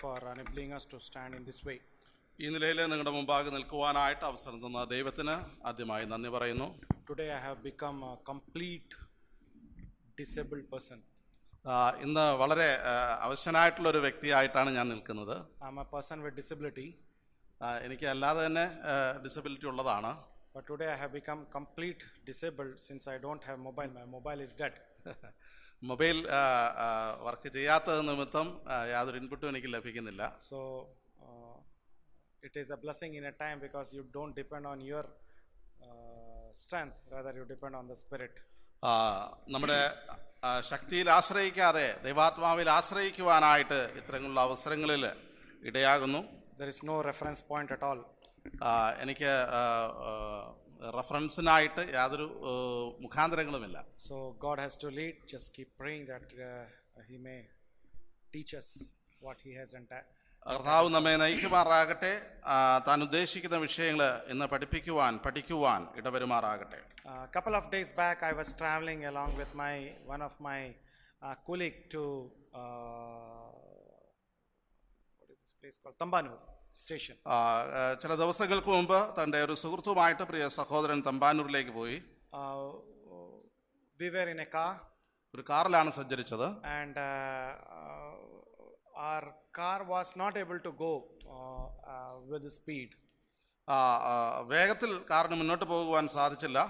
God for enabling us to stand in this way. ഈ നിലയിൽ നിങ്ങളുടെ മുമ്പാകെ നിൽക്കുവാനായിട്ട് അവസരം തന്ന ദൈവത്തിന് ആദ്യമായി നന്ദി പറയുന്നു today I have become complete disable person ഇന്ന് വളരെ അവശനായിട്ടുള്ള ഒരു വ്യക്തിയായിട്ടാണ് ഞാൻ നിൽക്കുന്നത് I am a person with disability എനിക്ക് അല്ലാതെ തന്നെ ഡിസബിലിറ്റി ഉള്ളതാണ് but today I have become complete disable since I don't have mobile my mobile is dead mobile work ചെയ്യാത്തത് നിമിത്തം യാതൊരു ഇൻപുട്ടും എനിക്ക് ലഭിക്കുന്നില്ല so it is a blessing in a time because you don't depend on your strength rather U depend on the spirit നമ്മുടെ ശക്തിയിൽ ആശ്രയിക്കാതെ ദൈവാത്മാവിൽ ആശ്രയിക്കുവാനായിട്ട് ഇത്തരത്തിലുള്ള അവസരങ്ങളിൽ ഇടയാകുന്നു there is no reference point at all എനിക്ക് റെഫറൻസിനായിട്ട് യാതൊരു മുഖാന്തരങ്ങളുമില്ല so God has to lead just keep praying that he may teachers what he has കർത്താവ് നമ്മെ നയിക്കുമാറാകട്ടെ താൻ ഉദ്ദേശിക്കുന്ന വിഷയങ്ങൾ ഇന്ന് പഠിപ്പിക്കുവാൻ പഠിക്കുവാൻ ഇടവരുമാറാകട്ടെ couple of days back I was travelling along with my one of my colleague to Thampanoor station ചില ദിവസങ്ങൾക്ക് മുമ്പ് ഒരു സുഹൃത്തുമായിട്ട് പ്രിയ സഹോദരൻ തമ്പാനൂരിലേക്ക് പോയി we were in a car ഒരു കാറിലാണ് സഞ്ചരിച്ചത് and our car was not able to go with the speed വേഗത്തിൽ കാറിന് മുന്നോട്ട് പോകുവാൻ സാധിച്ചില്ല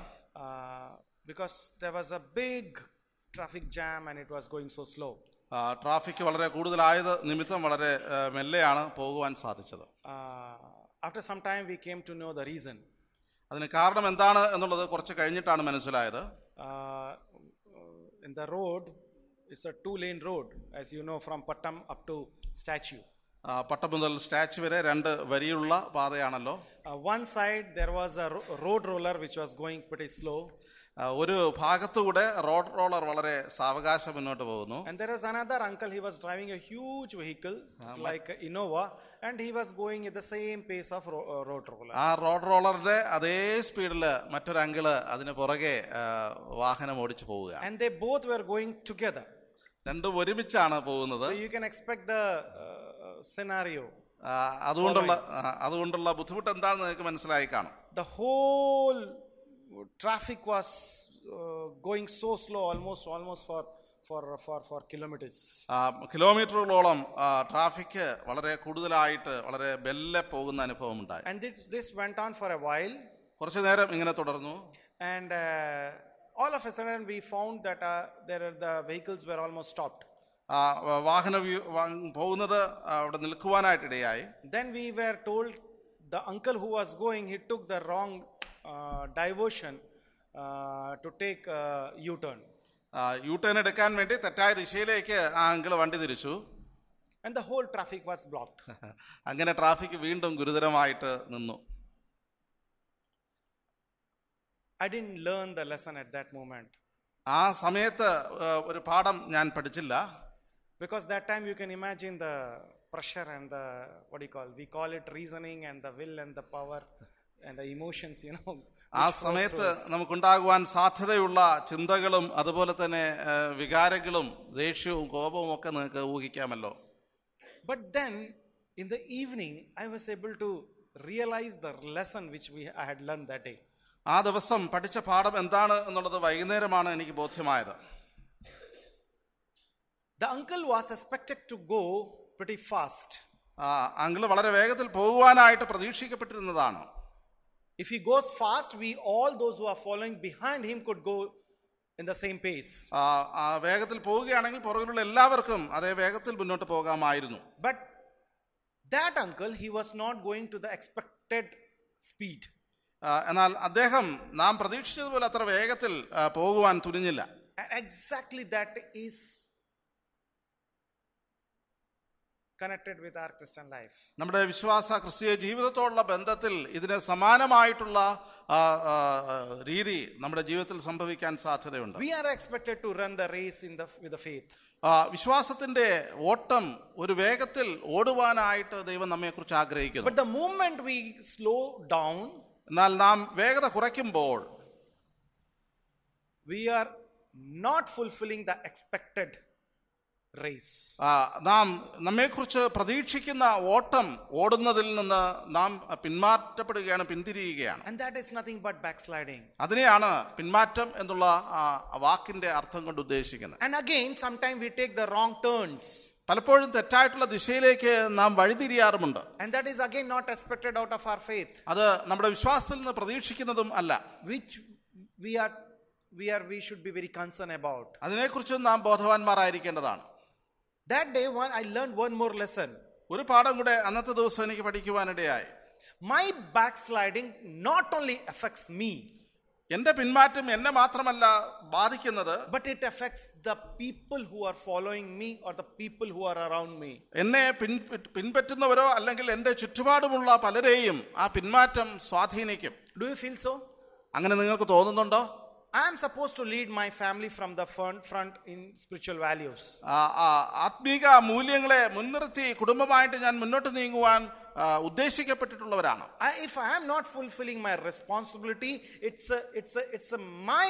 because there was a big traffic jam and it was going so slow traffic വളരെ കൂടുതലായത് നിമിത്തം വളരെ മെല്ലെയാണ് പോകുവാൻ സാധിച്ചത് after some time we came to know the reason അതിന് കാരണം എന്താണ് എന്നുള്ളത് കുറച്ച് കഴിഞ്ഞിട്ടാണ് മനസ്സിലായത് in the road it's a two lane road as you know from Pattom up to Statue Pattom മുതൽ സ്റ്റാച്യു വരെ രണ്ട് വരിയുള്ള പാതയാണല്ലോ one side there was a road roller which was going pretty slow ഒരു ഭാഗത്തുകൂടെ റോഡ് റോളർ വളരെ സാവകാശം മുന്നോട്ട് പോകുന്നു and there is another uncle he was driving a huge vehicle like innova and he was going at the same pace of road roller ആ road റോളറിന്റെ അതേ സ്പീഡിൽ മറ്റൊരു അങ്കിള് അതിന് പുറകെ വാഹനം ഓടിച്ചു പോവുക and they both were going together രണ്ടും ഒരുമിച്ചാണ് പോകുന്നത് so you can expect the uh, scenario അതുകൊണ്ടുള്ള അതുകൊണ്ടുള്ള ബുദ്ധിമുട്ട് എന്താണെന്ന് നിങ്ങൾക്ക് മനസ്സിലായി കാണും the whole traffic was uh, going so slow almost almost for for for for kilometers kilometers uh, traffic valare kududalayittu valare belle poguna anubhavam undayi and this went on for a while korchu neram ingane todarnu and uh, all of a sudden we found that uh, there the vehicles were almost stopped വാഹനം പോകുന്നത് were നിൽക്കുവാനായിട്ട് ഇടയായി then we were told the uncle who was going he took the wrong diversion to take U-turn. U-turn എടുക്കാൻ വേണ്ടി തെറ്റായ ദിശയിലേക്ക് ആ uncle വണ്ടി തിരിച്ചു and the whole traffic was blocked അങ്ങനെ ട്രാഫിക് വീണ്ടും ഗുരുതരമായിട്ട് നിന്നു I didn't learn the lesson at that moment ആ സമയത്ത് ഒരു പാഠം ഞാൻ പഠിച്ചില്ല because that time you can imagine the pressure and the വടി call we call it reasoning and the will and the power ആ സമയത്ത് നമുക്കുണ്ടാകുവാൻ സാധ്യതയുള്ള ചിന്തകളും അതുപോലെ തന്നെ വികാരങ്ങളും ദേഷ്യവും കോപവും ഒക്കെ നിങ്ങൾക്ക് ഊഹിക്കാമല്ലോ but then in the evening I was able to realise the lesson which we I had learn that day ആ ദിവസം പഠിച്ച പാഠം എന്താണ് എന്നുള്ളത് വൈകുന്നേരമാണ് എനിക്ക് ബോധ്യമായത് the uncle was expected to go pretty fast uncle വളരെ വേഗത്തിൽ പോകുവാനായിട്ട് പ്രതീക്ഷിക്കപ്പെട്ടിരുന്നതാണ് if he goes fast, we all those who are following behind him could go in the same pace. But that uncle he was not going to the expected speed. എന്നാൽ അദ്ദേഹം നാം പ്രതീക്ഷിച്ചതുപോലെ അത്ര വേഗത്തിൽ പോകുവാൻ തുനിഞ്ഞില്ല. And exactly that is connected with our Christian life. നമ്മുടെ വിശ്വാസ ക്രിസ്തീയ ജീവിതത്തോടുള്ള ബന്ധത്തിൽ ഇതിന് സമാനമായിട്ടുള്ള രീതി നമ്മുടെ ജീവിതത്തിൽ സംഭവിക്കാൻ സാധ്യതയുണ്ട്. We are expected to run the race in the with the faith. വിശ്വാസത്തിന്റെ ഓട്ടം ഒരു വേഗത്തിൽ ഓടുവാനായിട്ട് ദൈവം നമ്മെക്കുറിച്ച് ആഗ്രഹിക്കുന്നു. But the moment we slow down എന്നാൽ നാം വേഗത കുറയ്ക്കുമ്പോൾ we are not fulfilling the expected race നാം നമ്മെക്കുറിച്ച് പ്രതീക്ഷിക്കുന്ന ഓട്ടം ഓടുന്നതിൽ നിന്ന് നാം പിന്മാറ്റപ്പെടുകയാണ് പിന്തിരിയുകയാണ് and that is nothing but backsliding അതിനെയാണ് പിന്മാറ്റം എന്നുള്ള വാക്കിന്റെ അർത്ഥം കൊണ്ട് ഉദ്ദേശിക്കുന്നത് and again we take the wrong turns പലപ്പോഴും തെറ്റായിട്ടുള്ള ദിശയിലേക്ക് നാം വഴിതിരിയാറുമുണ്ട് അത് നമ്മുടെ വിശ്വാസത്തിൽ നിന്ന് പ്രതീക്ഷിക്കുന്നതും അല്ല which we are we are we should be very concern about അതിനെക്കുറിച്ചും നാം ബോധവാന്മാരായിരിക്കേണ്ടതാണ് That day one, I learned one more lesson. ഒരു പാഠം കൂടെ അന്നത്തെ ദിവസം എനിക്ക് പഠിക്കുവാനിടയായി my backsliding not only affects me എന്റെ പിന്മാറ്റം എന്നെ മാത്രമല്ല ബാധിക്കുന്നത് but it affects the people who are following me or the people who are around me എന്നെ പിൻപറ്റുന്നവരോ അല്ലെങ്കിൽ എന്റെ ചുറ്റുപാടുമുള്ള പലരെയും ആ പിന്മാറ്റം സ്വാധീനിക്കും ഡു യു ഫീൽ സോ അങ്ങനെ നിങ്ങൾക്ക് തോന്നുന്നുണ്ടോ I am supposed to lead my family from the front, front in spiritual values. ആത്മീക മൂല്യങ്ങളെ മുൻനിർത്തി കുടുംബമായിട്ട് ഞാൻ മുന്നോട്ട് നീങ്ങുവാൻ ഉദ്ദേശിക്കപ്പെട്ടിട്ടുള്ളവരാണ് if I am not fulfilling my responsibility it's it's it's my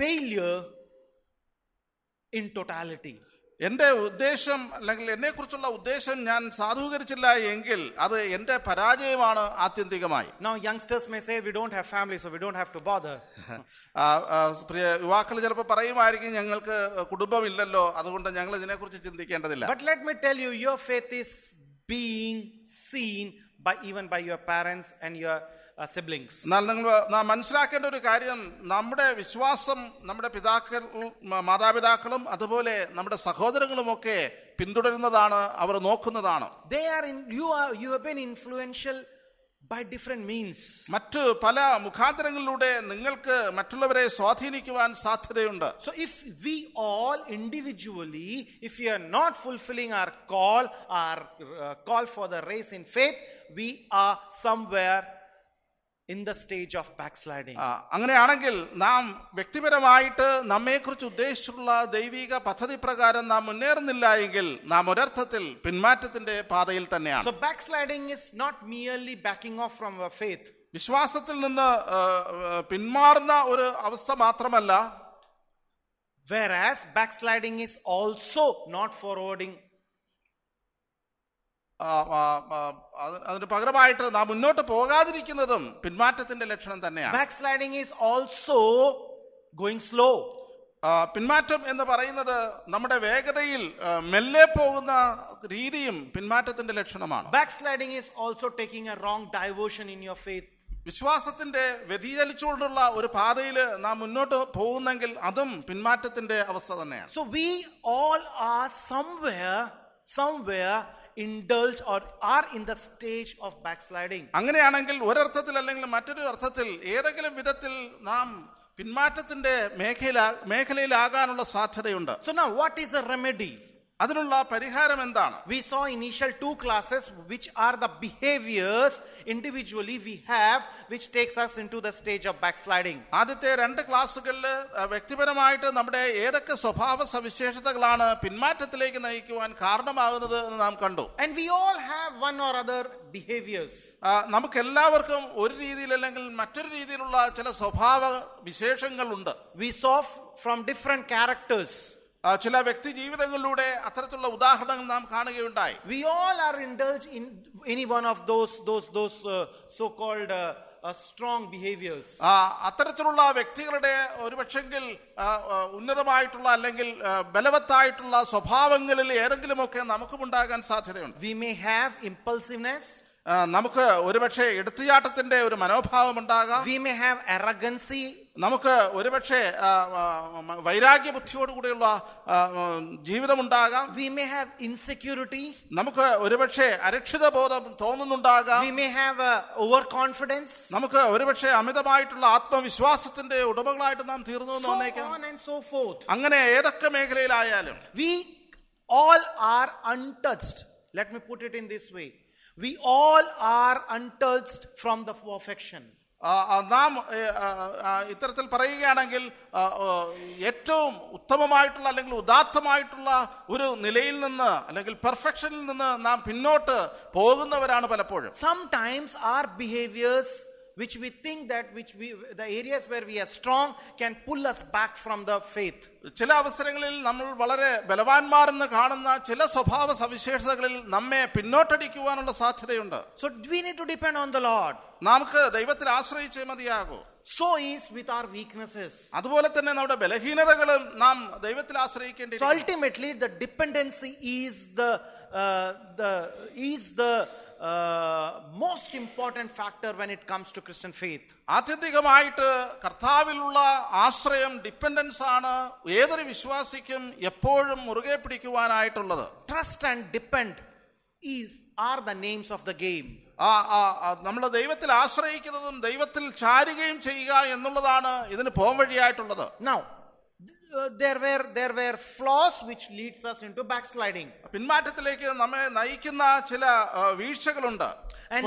failure in totality എൻ്റെ ഉദ്ദേശം അല്ലെങ്കിൽ എന്നെക്കുറിച്ചുള്ള ഉദ്ദേശം ഞാൻ സാധൂകരിച്ചില്ല എങ്കിൽ അത് എൻ്റെ പരാജയമാണ് ആത്യന്തികമായി Now youngsters may say we don't have family so we don't have to bother. പ്രിയ യുവാക്കൾ ചിലപ്പോൾ പറയുമായിരിക്കും ഞങ്ങൾക്ക് കുടുംബമില്ലല്ലോ അതുകൊണ്ട് ഞങ്ങൾ ഇതിനെക്കുറിച്ച് ചിന്തിക്കേണ്ടതില്ല but let me tell you your faith is being seen by even by your parents and your siblings എന്നാൽ നിങ്ങൾ നാം മനസ്സിലാക്കേണ്ട ഒരു കാര്യം നമ്മുടെ വിശ്വാസം നമ്മുടെ പിതാക്കൾ മാതാപിതാക്കളും അതുപോലെ നമ്മുടെ സഹോദരങ്ങളുമൊക്കെ പിന്തുടരുന്നതാണ് അവർ നോക്കുന്നതാണ് they are in you are you have been influential by different means മറ്റു പല മുഖാന്തരങ്ങളിലൂടെ നിങ്ങൾക്ക് മറ്റുള്ളവരെ സ്വാധീനിക്കുവാൻ സാധ്യതയുണ്ട് so if we all individually if you are not fulfilling our call our call for the race in faith we are somewhere in the stage of backsliding അങ്ങനെയാണെങ്കിൽ നാം വ്യക്തിപരമായിട്ട് നമ്മെക്കുറിച്ച് ഉദ്ദേശിച്ചിട്ടുള്ള ദൈവിക പദ്ധതി പ്രകാരം നാം മുന്നേറുന്നില്ല എങ്കിൽ നാം ഒരർത്ഥത്തിൽ പിന്മാറ്റത്തിന്റെ പാതയിൽ തന്നെയാണ് so backsliding is not merely backing off from faith വിശ്വാസത്തിൽ നിന്ന് പിന്മാറുന്ന ഒരു അവസ്ഥ മാത്രമല്ല whereas back backsliding is also not forwarding അതിന് പകരമായിട്ട് നാം മുന്നോട്ട് പോകാതിരിക്കുന്നതും പിന്മാറ്റത്തിന്റെ ലക്ഷണം തന്നെയാണ് backsliding is also going slow പിന്മാറ്റം എന്ന് പറയുന്നത് നമ്മുടെ വേഗതയിൽ മെല്ലെ പോകുന്ന രീതിയും പിന്മാറ്റത്തിന്റെ ലക്ഷണമാണ് backsliding is also taking a wrong diversion in your faith വിശ്വാസത്തിന്റെ വ്യതിചലിച്ചുകൊണ്ടുള്ള ഒരു പാതയിൽ നാം മുന്നോട്ട് പോകുന്നെങ്കിൽ അതും പിന്മാറ്റത്തിന്റെ അവസ്ഥ തന്നെയാണ് so we all are somewhere somewhere indulge or are in the stage of backsliding അങ്ങനെയാണെങ്കിൽ ഒരർത്ഥത്തിൽ അല്ലെങ്കിൽ മറ്റൊരു അർത്ഥത്തിൽ ഏതെങ്കിലും വിധത്തിൽ നാം പിന്മാറ്റത്തിന്റെ മേഖല മേഖലയിലാകാനുള്ള സാധ്യതയുണ്ട് so now what is a remedy അതിനുള്ള പരിഹാരം എന്താണ് We saw initial two classes which are the behaviors individually we have which takes us into the stage of backsliding. ആദ്യത്തെ രണ്ട് ക്ലാസ്സുകളിൽ വ്യക്തിപരമായിട്ട് നമ്മുടെ ഏതൊക്കെ സ്വഭാവ സവിശേഷതകളാണ് പിന്മാറ്റത്തിലേക്ക് നയിക്കുവാൻ കാരണമാകുന്നത് എന്ന് നാം കണ്ടു. And we all have one or other behaviors. നമുക്ക് എല്ലാവർക്കും ഒരു രീതിയിൽ അല്ലെങ്കിൽ മറ്റൊരു രീതിയിലുള്ള ചില സ്വഭാവ വിശേഷങ്ങളുണ്ട്. We saw from different characters. ചില വ്യക്തി ജീവിതങ്ങളിലൂടെ അത്തരത്തിലുള്ള ഉദാഹരണങ്ങൾ നാം കാണുകയുണ്ടായി we all are indulge in any one of those those those so called strong behaviours അത്തരത്തിലുള്ള വ്യക്തികളുടെ ഒരുപക്ഷെങ്കിൽ ഉന്നതമായിട്ടുള്ള അല്ലെങ്കിൽ ബലവത്തായിട്ടുള്ള സ്വഭാവങ്ങളിൽ ഏതെങ്കിലുമൊക്കെ നമുക്കും ഉണ്ടാകാൻ സാധ്യതയുണ്ട് വി മേ ഹാവ് ഇമ്പൾസിവ്നെസ് നമുക്ക് ഒരുപക്ഷെ എടുത്തുചാട്ടത്തിന്റെ ഒരു മനോഭാവം ഉണ്ടാകാം വി ഹാവ് നമുക്ക് ഒരുപക്ഷെ വൈരാഗ്യ ബുദ്ധിയോടുകൂടിയുള്ള ജീവിതം ഉണ്ടാകാം വി മേ ഹാവ് ഇൻസെക്യൂരിറ്റി നമുക്ക് ഒരുപക്ഷെ അരക്ഷിത ബോധം തോന്നുന്നുണ്ടാകാം we may have overconfidence നമുക്ക് ഒരുപക്ഷെ അമിതമായിട്ടുള്ള ആത്മവിശ്വാസത്തിന്റെ ഉടമകളായിട്ട് നാം തീർന്നു എന്ന് അങ്ങനെ ഏതൊക്കെ മേഖലയിലായാലും we all are untouched let me put it in this way We all are untouched from the perfection. നാം ഇത്തരത്തിൽ പറയുകയാണെങ്കിൽ ഏറ്റവും ഉത്തമമായിട്ടുള്ള അല്ലെങ്കിൽ ഉദാത്തമായിട്ടുള്ള ഒരു നിലയിൽ നിന്ന് അല്ലെങ്കിൽ പെർഫെക്ഷനിൽ നിന്ന് നാം പിന്നോട്ട് പോകുന്നവരാണ് പലപ്പോഴും sums our behaviours which we think that which the areas where we are strong can pull us back from the faith ചില അവസരങ്ങളിൽ നമ്മൾ വളരെ ബലവാന്മാരെന്ന് കാണുന്ന ചില സ്വഭാവ സവിശേഷതകളിൽ നമ്മെ പിന്നോട്ടടിക്കുവാനുള്ള സാധ്യതയുണ്ട് so we need to depend on the Lord നമുക്ക് ദൈവത്തെ ആശ്രയിച്ചേ മതിയാകൂ So is with our weaknesses. So ultimately the dependency is the uh, the is the most important factor when it comes to Christian faith ആത്യന്തികമായിട്ട് കർത്താവിലുള്ള ആശ്രയം dependence ആണ് ഏതൊരു വിശ്വാസിക്കും എപ്പോഴും മുറുകെ പിടിക്കുവാനായിട്ടുള്ളത് trust and depend is are the names of the game നമ്മൾ ദൈവത്തിൽ ആശ്രയിക്കുന്നതും ദൈവത്തിൽ ചാരുകയും ചെയ്യുക എന്നുള്ളതാണ് ഇതിന് പോംവഴിയായിട്ടുള്ളത് now uh, there were there were flaws which leads us into backsliding and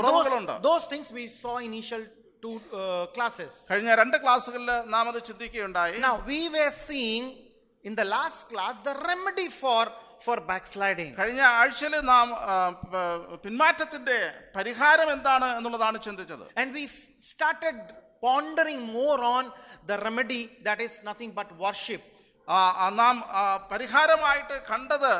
those, those things we saw initial two uh, classes now we were seeing in the last class the remedy for for backsliding കഴിഞ്ഞ ആഴ്ചയിൽ നാം പിന്മാറ്റത്തിന്റെ പരിഹാരം എന്താണ് എന്നുള്ളതാണ് ചിന്തിച്ചത് and we started pondering more on the remedy that is nothing but worship നാം പരിഹാരമായിട്ട് കണ്ടത്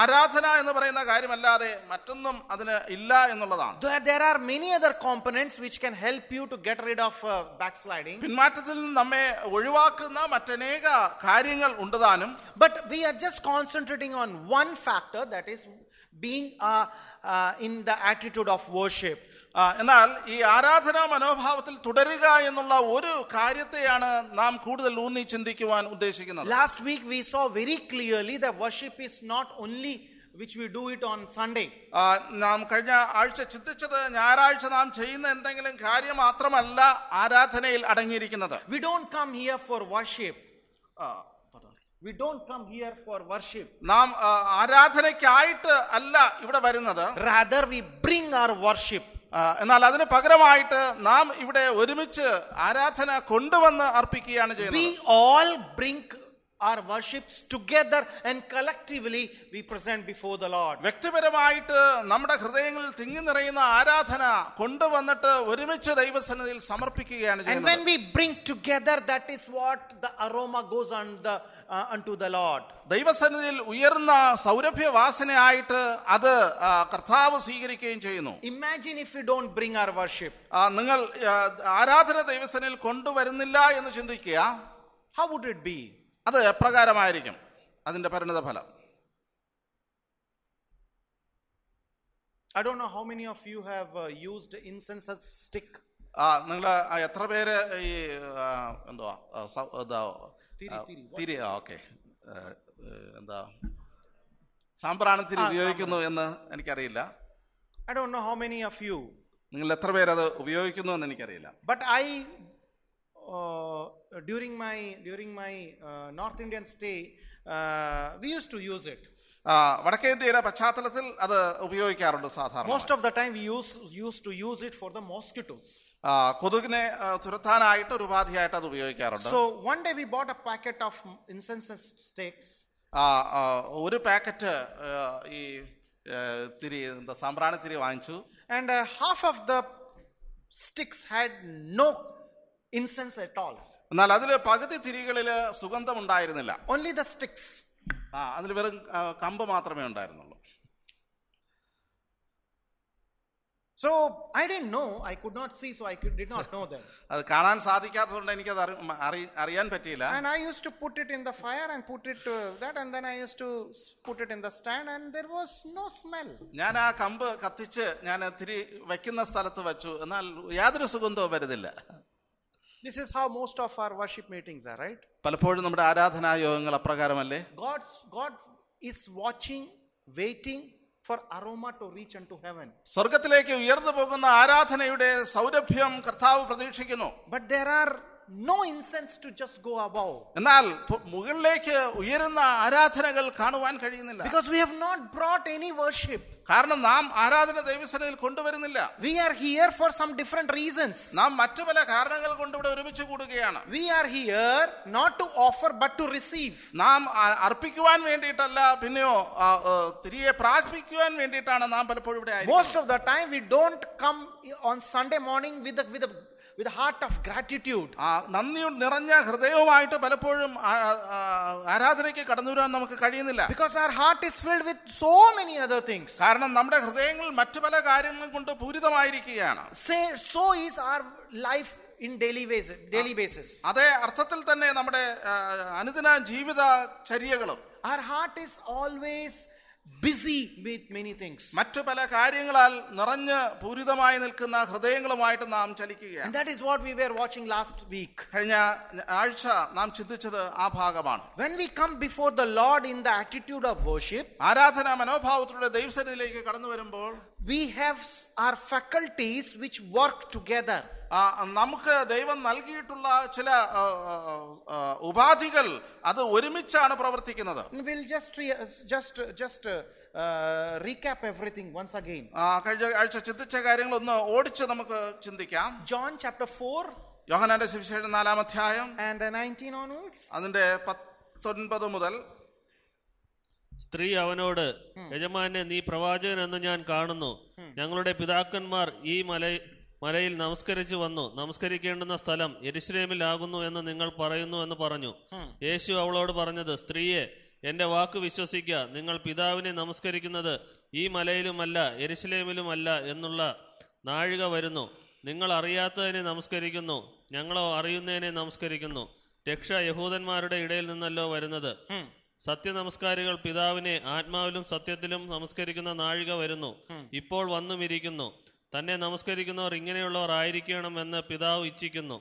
ആരാധന എന്ന് പറയുന്ന കാര്യമല്ലാതെ മറ്റൊന്നും അതിന് ഇല്ല എന്നുള്ളതാണ് there are many other components which can help you to get rid of uh, backsliding പിന്മാറ്റത്തിൽ നമ്മെ ഒഴിവാക്കുന്ന മറ്റനേക കാര്യങ്ങൾ ഉണ്ട് താനും but we are just concentrating on one factor that is being uh, uh, in the attitude of worship എന്നാൽ ഈ ആരാധനാ മനോഭാവത്തിൽ തുടരുക എന്നുള്ള ഒരു കാര്യത്തെയാണ് നാം കൂടുതൽ ഊന്നി ചിന്തിക്കുവാൻ ഉദ്ദേശിക്കുന്നത് last week we saw very clearly the worship is not only which we do it on Sunday. നാം കഴിഞ്ഞ ആഴ്ച ചിന്തിച്ചത് ഞായറാഴ്ച നാം ചെയ്യുന്ന എന്തെങ്കിലും കാര്യം മാത്രമല്ല ആരാധനയിൽ അടങ്ങിയിരിക്കുന്നത് we don't come here for worship we don't come here for worship നാം ആരാധനയ്ക്കായിട്ട് അല്ല ഇവിടെ വരുന്നത് rather we bring our worship എന്നാൽ അതിന് പകരമായിട്ട് നാം ഇവിടെ ഒരുമിച്ച് ആരാധന കൊണ്ടുവന്ന് അർപ്പിക്കുകയാണ് ചെയ്യുന്നത് we all bring our worships together and collectively we present before the lord and when we bring together that is what the aroma goes on the uh, unto the lord ദൈവസന്നിധിയിൽ ഉയർന്ന സൗരഭ്യ വാസനയായിട്ട് അത് കർത്താവ് imagine if we don't bring our worship how would it be അത് എപ്രകാരമായിരിക്കും അതിൻ്റെ പരിണതഫലം ഫലം don't know how many of you have uh, incense incense ആ നിങ്ങൾ എത്ര പേര് ഈ എന്തുവാ തിരി ഓക്കെ എന്താ സാമ്പ്രാണി തിരി ഉപയോഗിക്കുന്നു എന്ന് എനിക്കറിയില്ല I do know how many of you നിങ്ങൾ എത്ര പേര് അത് ഉപയോഗിക്കുന്നു എന്ന് എനിക്കറിയില്ല but I Uh, during my during my uh, North Indian stay, uh, we used to use it. Most of the time, we use, used to use it for the mosquitoes. So one day, we bought a packet of incense sticks. Bought a packet of sticks ഒരു packet ഈ തിരി സാമ്പ്രാണി incense at all. എന്നാൽ അതിൽ പകുതി തിരികളിൽ സുഗന്ധം ഉണ്ടായിരുന്നില്ല only the sticks ആ അതിൽ വെറും കമ്പ് മാത്രമേ ഉണ്ടായിരുന്നുള്ളൂ so I did no I could not see so I did not know them അത് കാണാൻ സാധിക്കാത്തതുകൊണ്ട് എനിക്ക് അത് അറിയാൻ പറ്റിയില്ല and I use to put it in the fire and put it that and then I use to put it in the stand and there was no smell ഞാൻ ആ കമ്പ് കത്തിച്ച് ഞാൻ തിരി വെക്കുന്ന സ്ഥലത്ത് വെച്ചു എന്നാൽ യാതൊരു സുഗന്ധവും വരുന്നില്ല This is how most of our worship meetings are, right? പലപ്പോഴും നമ്മുടെ ആരാധനാ യോഗങ്ങൾ അപ്രകാരമല്ലേ God, God is watching, waiting for aroma to reach unto heaven. സ്വർഗത്തിലേക്ക് ഉയർന്നു പോകുന്ന ആരാധനയുടെ സൗരഭ്യം കർത്താവ് പ്രതീക്ഷിക്കുന്നു. But there are no incense to just go above എന്നാൽ മുകളിലേക്ക് ഉയരുന്ന ആരാധനകൾ കാണുവാൻ കഴിയുന്നില്ല because we have not brought any worship കാരണം നാം ആരാധന ദൈവസനയിൽ കൊണ്ടുവരുന്നില്ല we are here for some different reasons നാം മറ്റു പല കാരണങ്ങൾ കൊണ്ട് ഇവിടെ ഒരുമിച്ച് കൂടുകയാണ് we are here not to offer but to receive നാം അർപ്പിക്കുവാൻ വേണ്ടിയിട്ടല്ല പിന്നെയോ തിരികെ പ്രാർത്ഥിക്കുവാൻ വേണ്ടിയിട്ടാണ് നാം പലപ്പോഴും ഇവിടെ most of the time we don't come on sunday morning with with the with heart of gratitude ആ നന്ദി നിറഞ്ഞ ഹൃദയവുമായിട്ട് പലപ്പോഴും ആരാധനയ്ക്ക് കടന്നു വരാൻ നമുക്ക് കഴിയുന്നില്ല because our heart is filled with so many other things കാരണം നമ്മുടെ ഹൃദയങ്ങൾ മറ്റു പല കാര്യങ്ങൾ കൊണ്ട് പൂരിതമായിരിക്കുകയാണ് so is our life in daily base daily basis അതേ അർത്ഥത്തിൽ തന്നെ നമ്മുടെ അനുദിന ജീവിത ചര്യകളും our heart is always busy with many things മറ്റു പല കാര്യങ്ങളാൽ നിറഞ്ഞ് പൂരിതമായി നിൽക്കുന്ന ഹൃദയങ്ങളുമായിട്ട് നാം ചലിക്കുകയാണ് that is what we were watching last week കഴിഞ്ഞ ആഴ്ച നാം ചിന്തിച്ചത് ആ ഭാഗമാണ് when we come before the lord in the attitude of worship ആരാധന മനോഭാവത്തിലൂടെ ദൈവസന്നിധിയിലേക്ക് കടന്നു വരുമ്പോൾ we have our faculties which work together നമുക്ക് ദൈവം നൽകിയിട്ടുള്ള ചില ഉപാധികൾ അത് ഒരുമിച്ചാണ് പ്രവർത്തിക്കുന്നത് will just just just recap everything once again കഴിഞ്ഞ ആഴ്ച ചിന്തിച്ച കാര്യങ്ങൾ ഒന്ന് ഓടിച്ച് നമുക്ക് ചിന്തിക്കാം ജോൺ ചാപ്റ്റർ ഫോർ യോഹനാന്റെ സുവിശേഷം നാലാം അധ്യായം അതിന്റെ പത്തൊൻപത് മുതൽ സ്ത്രീ അവനോട് യജമാനെ നീ പ്രവാചകൻ എന്ന് ഞാൻ കാണുന്നു ഞങ്ങളുടെ പിതാക്കന്മാർ ഈ മല മലയിൽ നമസ്കരിച്ചു വന്നു നമസ്കരിക്കേണ്ടുന്ന സ്ഥലം എരിശ്രേമിലാകുന്നു എന്ന് നിങ്ങൾ പറയുന്നു എന്ന് പറഞ്ഞു യേശു അവളോട് പറഞ്ഞത് സ്ത്രീയെ എന്റെ വാക്ക് വിശ്വസിക്കുക നിങ്ങൾ പിതാവിനെ നമസ്കരിക്കുന്നത് ഈ മലയിലുമല്ല എരിശ്ലേമിലുമല്ല എന്നുള്ള നാഴിക വരുന്നു നിങ്ങൾ അറിയാത്തതിനെ നമസ്കരിക്കുന്നു ഞങ്ങളോ അറിയുന്നതിനെ നമസ്കരിക്കുന്നു രക്ഷ യഹൂദന്മാരുടെ ഇടയിൽ നിന്നല്ലോ വരുന്നത് സത്യനമസ്കാരികൾ പിതാവിനെ ആത്മാവിലും സത്യത്തിലും നമസ്കരിക്കുന്ന നാഴിക വരുന്നു ഇപ്പോൾ വന്നുമിരിക്കുന്നു തന്നെ നമസ്കരിക്കുന്നവർ ഇങ്ങനെയുള്ളവർ ആയിരിക്കണമെന്ന് പിതാവ് ഇച്ഛിക്കുന്നു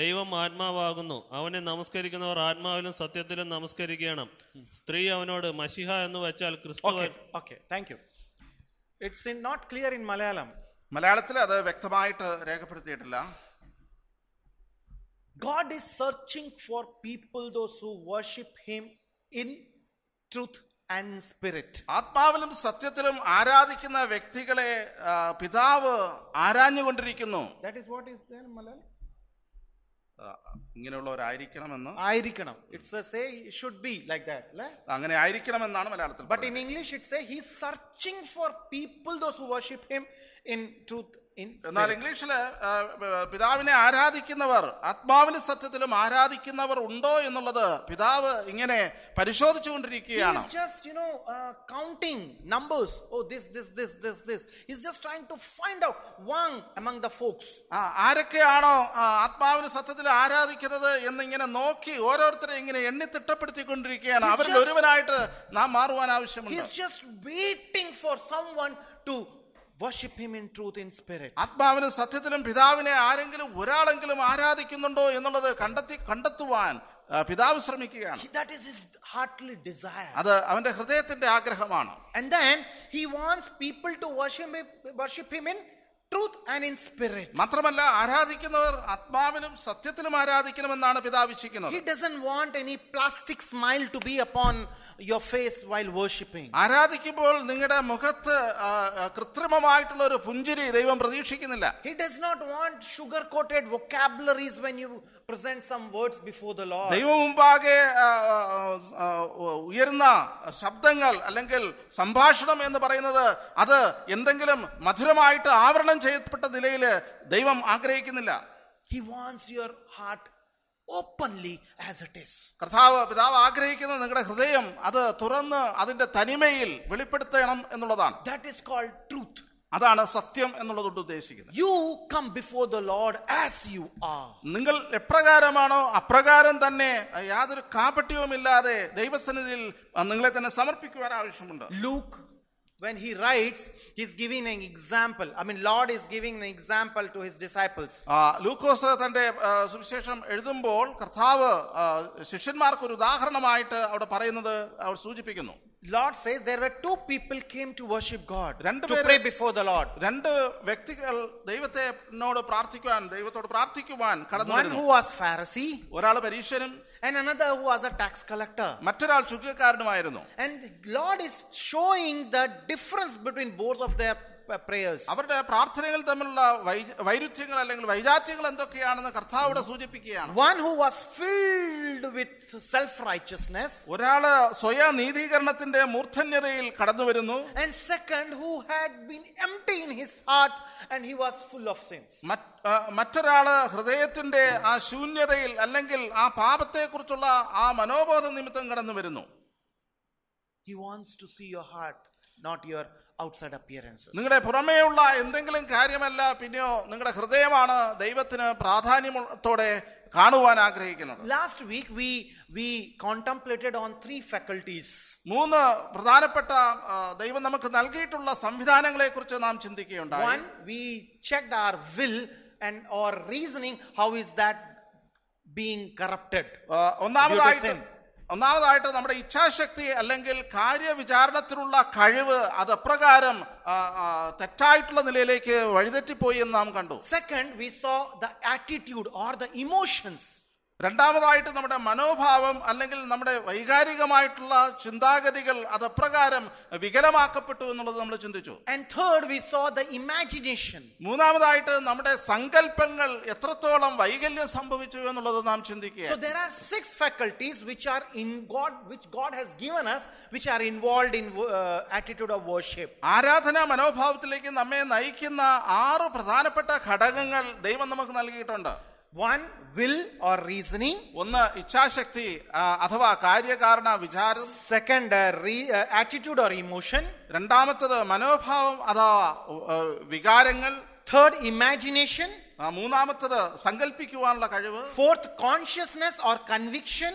ദൈവം ആത്മാവാകുന്നു അവനെ നമസ്കരിക്കുന്നവർ ആത്മാവിലും സത്യത്തിലും നമസ്കരിക്കണം സ്ത്രീ അവനോട് മഷിഹ എന്ന് വെച്ചാൽ ക്രിസ്തു thank you it's in not clear in Malayalam മലയാളത്തിൽ അത് വ്യക്തമായിട്ട് രേഖപ്പെടുത്തിയിട്ടില്ല God is searching for people, those who worship Him in truth and spirit ആത്മാവിലും സത്യത്തിലും ആരാധിക്കുന്ന വ്യക്തികളെ പിതാവ് ആരാഞ്ഞുകൊണ്ടിരിക്കുന്നു that is what is there Malayalam ഇങ്ങനെയുള്ളവരായിരിക്കണമെന്ന് ആയിരിക്കണം it's say should be like that അല്ലേ അങ്ങനെ ആയിരിക്കണം എന്നാണ് മലയാളത്തിൽ but in English it's say he searching for people those who worship him in truth എന്നാൽ ഇംഗ്ലീഷിൽ പിതാവിനെ ആരാധിക്കുന്നവർ ആത്മാവിന് സത്യത്തിലും ആരാധിക്കുന്നവർ ഉണ്ടോ എന്നുള്ളത് പിതാവ് ഇങ്ങനെ പരിശോധിച്ചുകൊണ്ടിരിക്കുകയാണ് ജസ്റ്റ് uh, oh, ആരൊക്കെയാണോ ആത്മാവിന് സത്യത്തിൽ ആരാധിക്കുന്നത് എന്നിങ്ങനെ നോക്കി ഓരോരുത്തരെ ഇങ്ങനെ എണ്ണി തിട്ടപ്പെടുത്തിക്കൊണ്ടിരിക്കുകയാണ് അവരിൽ ഒരുവനായിട്ട് നാം മാറുവാൻ ആവശ്യമുണ്ട് just waiting for someone to Worship him in truth in spirit. ആത്മാവിനും സത്യത്തിലും പിതാവിനെ ആരെങ്കിലും ഒരാളെങ്കിലും ആരാധിക്കുന്നുണ്ടോ എന്നുള്ളത് കണ്ടെത്തി കണ്ടെത്തുവാൻ പിതാവ് ശ്രമിക്കുകയാണ് that is his heartly desire അത് അവന്റെ ഹൃദയത്തിന്റെ ആഗ്രഹമാണ് and then he wants people to worship him, worship him in truth and in spirit മാത്രമല്ല ആരാധിക്കുന്നവർ ആത്മാവിലും സത്യത്തിലും ആരാധിക്കണമെന്നാണ് പിതാവ് ഇച്ഛിക്കുന്നത് he doesn't want any plastic smile to be upon your face while worshipping ആരാധിക്കുമ്പോൾ നിങ്ങളുടെ മുഖത്ത് കൃത്രിമമായിട്ടുള്ള ഒരു പുഞ്ചിരി ദൈവം പ്രതീക്ഷിക്കുന്നില്ല he does not want sugar coated vocabularies when you present some words before the lord ദൈവം മുമ്പാകെ ഉയർന്ന ശബ്ദങ്ങൾ അല്ലെങ്കിൽ സംഭാഷണം എന്ന് പറയുന്നത് അത് എന്തെങ്കിലും മധുരമായിട്ട് ആവരണം ആഹ്വാനം ചെയ്യപ്പെട്ട നിലയിൽ ദൈവം ആഗ്രഹിക്കുന്നില്ല he wants your heart openly as it is കർത്താവ് പിതാവ് ആഗ്രഹിക്കുന്ന നിങ്ങളുടെ ഹൃദയം അത് തുറന്ന് അതിന്റെ തനിമയിൽ വെളിപ്പെടുത്തണം എന്നുള്ളതാണ് ദാറ്റ് ഈസ് കോൾഡ് ട്രൂത്ത് അതാണ് സത്യം എന്നുള്ളതുകൊണ്ട് ഉദ്ദേശിക്കുന്നത് you come before the lord as you are നിങ്ങൾ എപ്രകാരമാണോ അപ്രകാരം തന്നെ യാതൊരു കാപട്യവും ഇല്ലാതെ ദൈവസന്നിധിയിൽ നിങ്ങളെ തന്നെ സമർപ്പിക്കുവാൻ ആവശ്യമുണ്ട് Luke when he writes he's giving an example i mean lord is giving an example to his disciples Lukose തന്റെ സുവിശേഷം എഴുതുമ്പോൾ കർത്താവ് ശിഷ്യന്മാർക്ക് ഒരു ഉദാഹരണമായിട്ട് അവിടെ പറയുന്നത് അവിടെ സൂചിപ്പിക്കുന്നു Lord says there were two people came to worship God to pray before the Lord. രണ്ട് വ്യക്തികൾ ദൈവത്തെനോട് പ്രാർത്ഥിക്കുവാൻ ദൈവത്തോട് പ്രാർത്ഥിക്കുവാൻ കടന്നു One who was Pharisee ഒരാൾ പരീശനും and another who was a tax collector and lord is showing the difference between both of their prayers. അവരുടെ പ്രാർത്ഥനകൾ തമ്മിലുള്ള വൈരുദ്ധ്യങ്ങൾ അല്ലെങ്കിൽ വൈജാത്യങ്ങൾ എന്തൊക്കെയാണെന്ന് കർത്താവിടെ സൂചിപ്പിക്കുകയാണ് one who was filled with self righteousness. ഒരാള് സ്വയ നീതീകരണത്തിന്റെ മൂർധന്യതയിൽ കടന്നു വരുന്നു. And second who had been empty in his heart and he was full of sins. മറ്റൊരാള് ഹൃദയത്തിന്റെ ആ ശൂന്യതയിൽ അല്ലെങ്കിൽ ആ പാപത്തെക്കുറിച്ചുള്ള ആ മനോബോധ നിമിത്തം കടന്നു വരുന്നു. He wants to see your heart not your outside appearances നിങ്ങളുടെ പുറമേയുള്ള എന്തെങ്കിലും കാര്യമല്ല പിന്നെയോ നിങ്ങളുടെ ഹൃദയമാണ് ദൈവത്തിന് പ്രാധാന്യമത്തോടെ കാണുവാൻ ആഗ്രഹിക്കുന്നത് last week we we contemplated on three faculties മൂന്ന് പ്രധാനപ്പെട്ട ദൈവം നമുക്ക് നൽകിയിട്ടുള്ള സംവിധാനങ്ങളെ കുറിച്ച് നാം ചിന്തിക്കുകയുണ്ടായി one we checked our will and or reasoning how is that being corrupted ഒന്നാമതായിട്ട് ഒന്നാമതായിട്ട് നമ്മുടെ ഇച്ഛാശക്തി അല്ലെങ്കിൽ കാര്യവിചാരണത്തിനുള്ള കഴിവ് അത് അപ്രകാരം തെറ്റായിട്ടുള്ള നിലയിലേക്ക് വഴിതെറ്റിപ്പോയി എന്ന് നാം കണ്ടു second we saw the attitude or the emotions രണ്ടാമതായിട്ട് നമ്മുടെ മനോഭാവം അല്ലെങ്കിൽ നമ്മുടെ വൈകാരികമായിട്ടുള്ള ചിന്താഗതികൾ അതപ്രകാരം വികലമാക്കപ്പെട്ടു എന്നുള്ളത് നമ്മൾ ചിന്തിച്ചു and third we saw the imagination മൂന്നാമതായിട്ട് നമ്മുടെ സങ്കല്പങ്ങൾ എത്രത്തോളം വൈകല്യം സംഭവിച്ചു എന്നുള്ളത് നാം ചിന്തിക്കുക so six faculties which are in God which God has given us which are involved in attitude of worship ആരാധന മനോഭാവത്തിലേക്ക് നമ്മെ നയിക്കുന്ന ആറ് പ്രധാനപ്പെട്ട ഘടകങ്ങൾ ദൈവം നമുക്ക് നൽകിയിട്ടുണ്ട് വൺ വിൽ ഓർ റീസണിങ് ഒന്ന് ഇച്ഛാശക്തി അഥവാ കാര്യകാരണ വിചാരം സെക്കൻഡ് ആറ്റിറ്റ്യൂഡ് ഓർ ഇമോഷൻ രണ്ടാമത്തത് മനോഭാവം അഥവാ വികാരങ്ങൾ തേർഡ് ഇമാജിനേഷൻ മൂന്നാമത്തത് സങ്കല്പിക്കുവാനുള്ള കഴിവ് ഫോർത്ത് കോൺഷ്യസ്നെസ് ഓർ കൺവിക്ഷൻ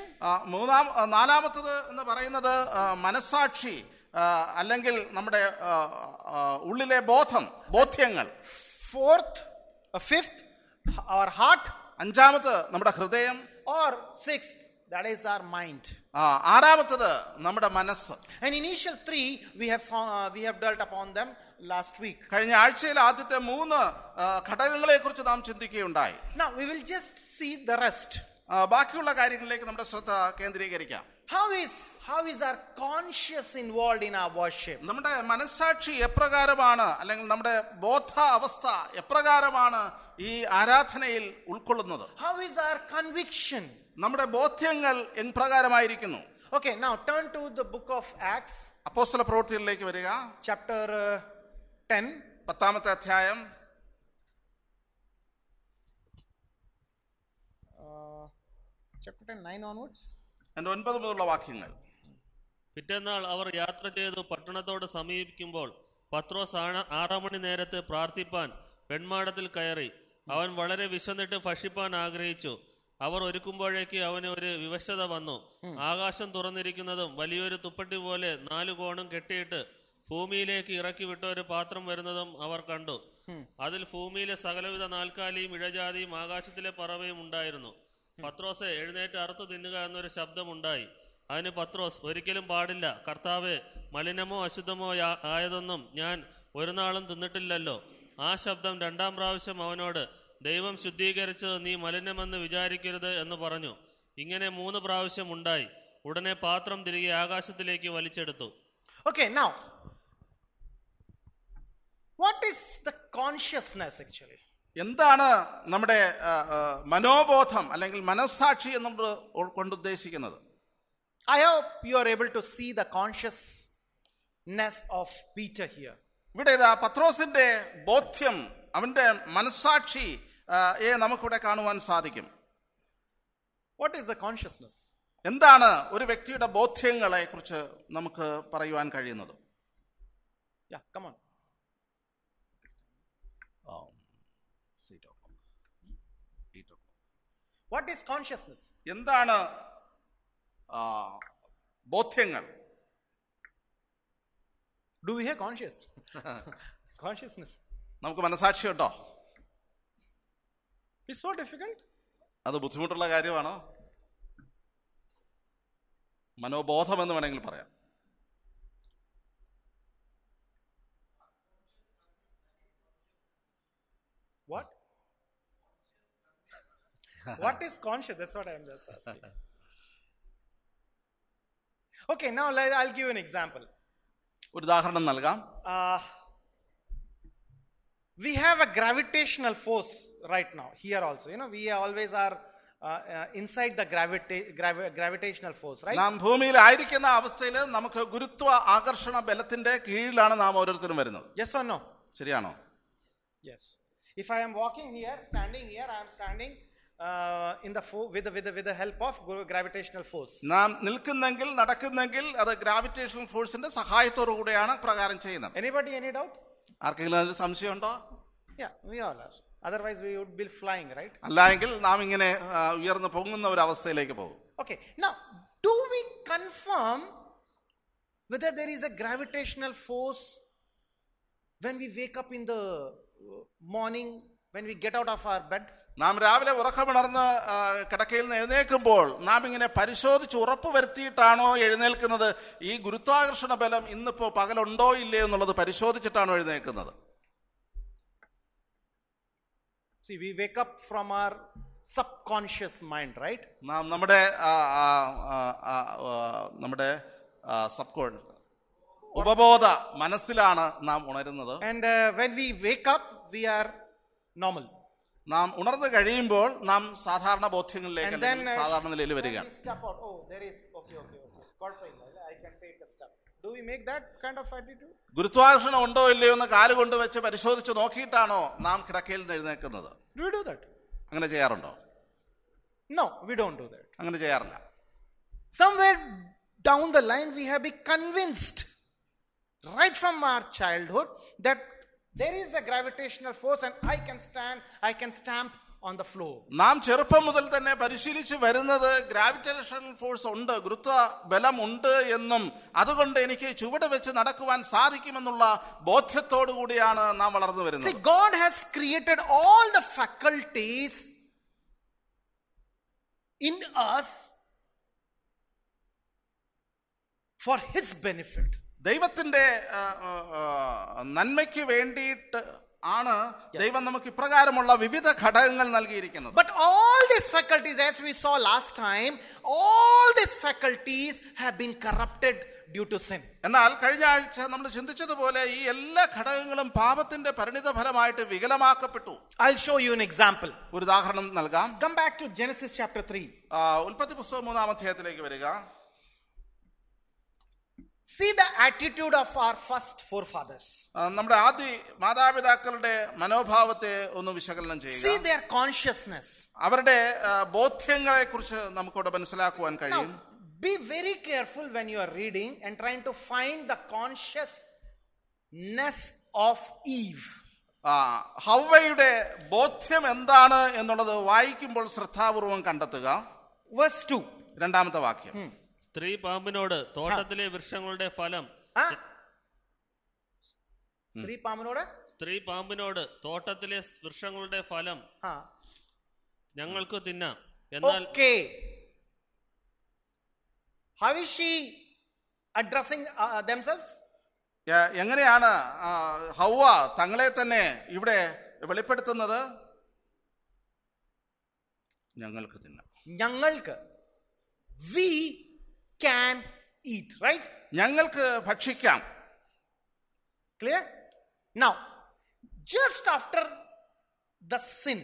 മൂന്നാം നാലാമത്തത് എന്ന് പറയുന്നത് മനസാക്ഷി അല്ലെങ്കിൽ നമ്മുടെ ഉള്ളിലെ ബോധം ബോധ്യങ്ങൾ ഫോർത്ത് ഫിഫ്ത്ത് ഓർ ഹാർട്ട് അഞ്ചാമത് നമ്മുടെ ഹൃദയം or six That is our mind. ആറാമത്തത് നമ്മുടെ മനസ്സ് And initial three we have saw, uh, we have dealt upon them കഴിഞ്ഞ ആഴ്ചയിൽ ആദ്യത്തെ മൂന്ന് ഘടകങ്ങളെ കുറിച്ച് നാം ചിന്തിക്കുകയുണ്ടായി. Now we will just see the rest. ബാക്കിയുള്ള കാര്യങ്ങളിലേക്ക് നമ്മുടെ ശ്രദ്ധ കേന്ദ്രീകരിക്കാം. how is how is our conscious involved in our worship നമ്മുടെ മനസ്സാക്ഷി എപ്രകാരമാണ് അല്ലെങ്കിൽ നമ്മുടെ ബോധ അവസ്ഥ എപ്രകാരമാണ് ഈ ആരാധനയിൽ ഉൾക്കൊള്ളുന്നത് how is our conviction നമ്മുടെ ബോധ്യങ്ങൾ എപ്രകാരമായിരിക്കുന്നു okay now turn to the book of acts അപ്പോസ്തല പ്രവൃത്തിയിലേക്ക് വരിക chapter uh, 10 പത്താമത്തെ അധ്യായം uh, chapter 10 9 onwards അതിന്റെ ഒൻപത് മുതലുള്ള വാക്യങ്ങൾ പിറ്റേന്നാൾ അവർ യാത്ര ചെയ്തു പട്ടണത്തോട് സമീപിക്കുമ്പോൾ പത്രോസ് ആറാം മണി നേരത്തെ പ്രാർത്ഥിപ്പാൻ പെൺമാടത്തിൽ കയറി അവൻ വളരെ വിശന്നിട്ട് ഭക്ഷിപ്പാൻ ആഗ്രഹിച്ചു അവർ ഒരുക്കുമ്പോഴേക്ക് അവന് ഒരു വിവശത വന്നു ആകാശം തുറന്നിരിക്കുന്നതും വലിയൊരു തുപ്പട്ടി പോലെ നാലു കോണും കെട്ടിയിട്ട് ഭൂമിയിലേക്ക് ഇറക്കി വിട്ട ഒരു പാത്രം വരുന്നതും അവർ കണ്ടു അതിൽ ഭൂമിയിലെ സകലവിധ നാൽക്കാലിയും ഇഴജാതിയും ആകാശത്തിലെ പറവയും ഉണ്ടായിരുന്നു പത്രോസെ എഴുന്നേറ്റ് അറുത്തു തിന്നുക എന്നൊരു ശബ്ദമുണ്ടായി അതിന് പത്രോസ് ഒരിക്കലും പാടില്ല കർത്താവ് മലിനമോ അശുദ്ധമോ ആയതൊന്നും ഞാൻ ഒരു നാളും തിന്നിട്ടില്ലല്ലോ ആ ശബ്ദം രണ്ടാം പ്രാവശ്യം അവനോട് ദൈവം ശുദ്ധീകരിച്ചത് നീ മലിനമെന്ന് വിചാരിക്കരുത് എന്ന് പറഞ്ഞു ഇങ്ങനെ മൂന്ന് പ്രാവശ്യം ഉണ്ടായി ഉടനെ പാത്രം തിരികെ ആകാശത്തിലേക്ക് വലിച്ചെടുത്തു okay now what is the consciousness actually എന്താണ് നമ്മുടെ മനോബോധം അല്ലെങ്കിൽ മനസ്സാക്ഷി നമ്മൾ കൊണ്ട് ഉദ്ദേശിക്കുന്നത് I hope you are able to see the consciousness of Peter here ഇവിടെ ഇതാ പത്രോസിന്റെ ബോധ്യം അവന്റെ മനസ്സാക്ഷി നമുക്കിവിടെ കാണുവാൻ സാധിക്കും വാട്ട് ഈസ് ദ കോൺഷ്യസ്നെസ് എന്താണ് ഒരു വ്യക്തിയുടെ ബോധ്യങ്ങളെ കുറിച്ച് നമുക്ക് പറയുവാൻ കഴിയുന്നത് yeah come on what is consciousness എന്താണ് ബോധ്യങ്ങൾ do we have conscious consciousness നമുക്ക് മനസാക്ഷി ഉണ്ടോ ഇറ്റ്സ് സോ ഡിഫിക്കൽട്ട് അത് ബുദ്ധിമുട്ടുള്ള കാര്യമാണോ മനോബോധം എന്ന് വേണമെങ്കിൽ പറയാം what is conscious? That's what I'm just asking. okay, now I'll give an example. uh, we have a gravitational force right now here also you know we always are uh, uh, inside the gravi gravitational force right നാം ഭൂമിയിൽ അവസ്ഥയിൽ നമുക്ക് ഗുരുത്വ ആകർഷണ ബലത്തിന്റെ കീഴിലാണ് നാം ഓരോരുത്തരും വരുന്നത് yes or no ശരിയാണോ yes if i am walking here standing here i am standing in the with with with the help of gravitational force നാം നിൽക്കുന്നെങ്കിൽ നടക്കുന്നെങ്കിൽ അത് ഗ്രാവിറ്റേഷണൽ ഫോഴ്സിന്റെ സഹായത്തോടു കൂടിയാണ് പ്രകാരം ചെയ്യുന്നത് എനിബഡി എനി ഡൗട്ട് ആർക്കെങ്കിലും അതിൽ സംശയമുണ്ടോ yeah we all are otherwise we would be flying right അല്ലെങ്കിൽ നാം ഇങ്ങനെ ഉയർന്നു പൊങ്ങുന്ന ഒരു അവസ്ഥയിലേക്ക് പോകും okay now do we confirm whether there is a gravitational force when we wake up in the uh, morning when we get out of our bed നാം രാവിലെ ഉറക്കമിണർന്ന് കിടക്കയിൽ നിന്ന് എഴുന്നേൽക്കുമ്പോൾ നാം ഇങ്ങനെ പരിശോധിച്ച് ഉറപ്പ് വരുത്തിയിട്ടാണോ എഴുന്നേൽക്കുന്നത് ഈ ഗുരുത്വാകർഷണ ബലം ഇന്നിപ്പോൾ പകലുണ്ടോ ഇല്ലേ എന്നുള്ളത് പരിശോധിച്ചിട്ടാണോ എഴുന്നേൽക്കുന്നത് സബ് കോൺഷ്യസ് മൈൻഡ് റൈറ്റ് നാം നമ്മുടെ നമ്മുടെ സബ് ഉപബോധ മനസ്സിലാണ് നാം ഉണരുന്നത് and when we wake up we are normal നാം ഉണർന്നു കഴിയുമ്പോൾ നാം സാധാരണ ബോധ്യങ്ങളിലേക്ക് uh, സാധാരണ നിലയിൽ വരിക oh, ഗുരുത്വാകർഷണം ഉണ്ടോ ഇല്ലയോ എന്ന് കാല് വെച്ച് പരിശോധിച്ച് നോക്കിയിട്ടാണോ നാം കിടക്കയിൽ നിന്ന് എഴുന്നേക്കുന്നത് അങ്ങനെ ചെയ്യാറുണ്ടോ no we don't do that അങ്ങനെ ചെയ്യാറില്ല somewhere down the line we have be convinced right from our childhood that there is a gravitational force and I can stand, I can stamp on the floor. നാം ചെറുപ്പം മുതൽ തന്നെ പരിശീലിച്ച് വരുന്നത് gravitational force ഉണ്ട് ഗുരുത്വ ബലം ഉണ്ട് എന്നും അതുകൊണ്ട് എനിക്ക് ചുവട് വെച്ച് നടക്കുവാൻ സാധിക്കുമെന്നുള്ള ബോധ്യത്തോടു കൂടിയാണ് നാം വളർന്നു വരുന്നത്. See God has created all the faculties in us for his benefit. ദൈവത്തിൻ്റെ നന്മയ്ക്ക് വേണ്ടിയിട്ട് ആണ് ദൈവം നമുക്ക് ഇപ്രകാരമുള്ള വിവിധ ഘടകങ്ങൾ നൽകിയിരിക്കുന്നത് but all these faculties as we saw last time all these faculties have been corrupted due to sin എന്നാൽ കഴിഞ്ഞ ആഴ്ച നമ്മൾ ചിന്തിച്ചതുപോലെ ഈ എല്ലാ ഘടകങ്ങളും പാപത്തിന്റെ പരിണിത ഫലമായിട്ട് വികലമാക്കപ്പെട്ടു I show you an example ഒരു ഉദാഹരണം നൽകാം come back to Genesis chapter 3 ഉൽപ്പത്തി പുസ്തകം മൂന്നാം അധ്യായത്തിലേക്ക് വരിക see the attitude of our first forefathers നമ്മുടെ ആദ്യ മാതാപിതാക്കളുടെ മനോഭാവത്തെ ഒന്ന് വിശകലനം ചെയ്യുക അവരുടെ ബോധ്യങ്ങളെ കുറിച്ച് നമുക്കവിടെ മനസ്സിലാക്കുവാൻ കഴിയും be very careful when you are reading and trying to find the consciousness of Eve ഹവയുടെ ബോധ്യം എന്താണ് എന്നുള്ളത് വായിക്കുമ്പോൾ ശ്രദ്ധാപൂർവം കണ്ടെത്തുക രണ്ടാമത്തെ വാക്യം hmm. സ്ത്രീ പാമ്പിനോട് തോട്ടത്തിലെ വൃക്ഷങ്ങളുടെ ഫലം സ്ത്രീ പാമ്പിനോട് സ്ത്രീ പാമ്പിനോട് തോട്ടത്തിലെ വൃക്ഷങ്ങളുടെ ഫലം ഞങ്ങൾക്ക് തിന്നാം എന്നാൽ uh, എങ്ങനെയാണ് ഹൗവ തങ്ങളെ തന്നെ ഇവിടെ വെളിപ്പെടുത്തുന്നത് ഞങ്ങൾക്ക് തിന്നാം ഞങ്ങൾക്ക് വി ക്യാൻ ഈറ്റ് റൈറ്റ് ഞങ്ങൾക്ക് ഭക്ഷിക്കാം clear now just after the sin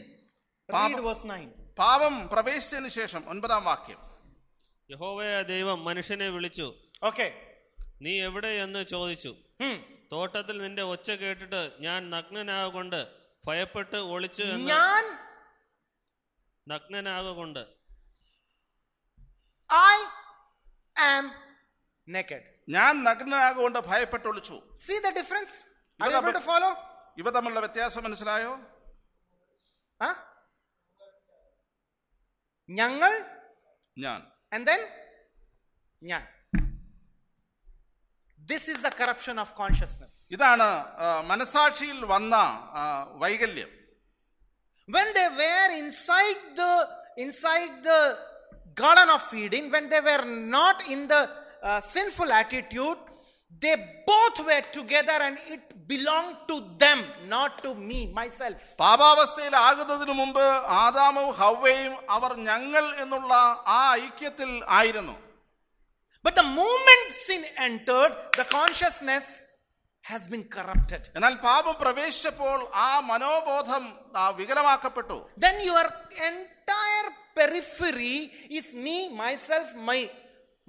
പാപം പ്രവേശിച്ചതിന് ശേഷം ഒൻപതാം വാക്യം യഹോവയ ദൈവം മനുഷ്യനെ വിളിച്ചു ഓക്കെ നീ എവിടെ എന്ന് ചോദിച്ചു hmm. തോട്ടത്തിൽ നിന്റെ ഒച്ച കേട്ടിട്ട് ഞാൻ നഗ്നനാകൊണ്ട് ഭയപ്പെട്ട് ഒളിച്ചു ഞാൻ നഗ്നനാകൊണ്ട് ഐ am naked. ഞാൻ നഗ്നനാകൊണ്ട് ഭയപ്പെട്ടൊളിച്ചു സീ ദ ഡിഫറൻസ് ഇവ തമ്മിൽ ടു ഫോളോ ഇവ തമ്മിലുള്ള വ്യത്യാസം മനസ്സിലായോ ആ ഞങ്ങൾ ഞാൻ ആൻഡ് ദെൻ ഞാൻ this is the corruption of consciousness ഇതാണ് മനസാക്ഷിയിൽ വന്ന വൈകല്യം when they were inside the inside the Garden of Eden, when they were not in the uh, sinful attitude, they both were together and it belonged to them, not to me, myself. പാപാവസ്ഥയിലാകുന്നതിന് മുമ്പ് ആദാമും ഹവ്വയും അവർ ഞങ്ങൾ എന്നുള്ള ആ ഐക്യത്തിൽ ആയിരുന്നു But the moment sin entered, the consciousness has been corrupted. എന്നാൽ പാപം പ്രവേശിച്ചപ്പോൾ ആ മനോബോധം വികലമാക്കപ്പെട്ടു Then your entire periphery is me myself my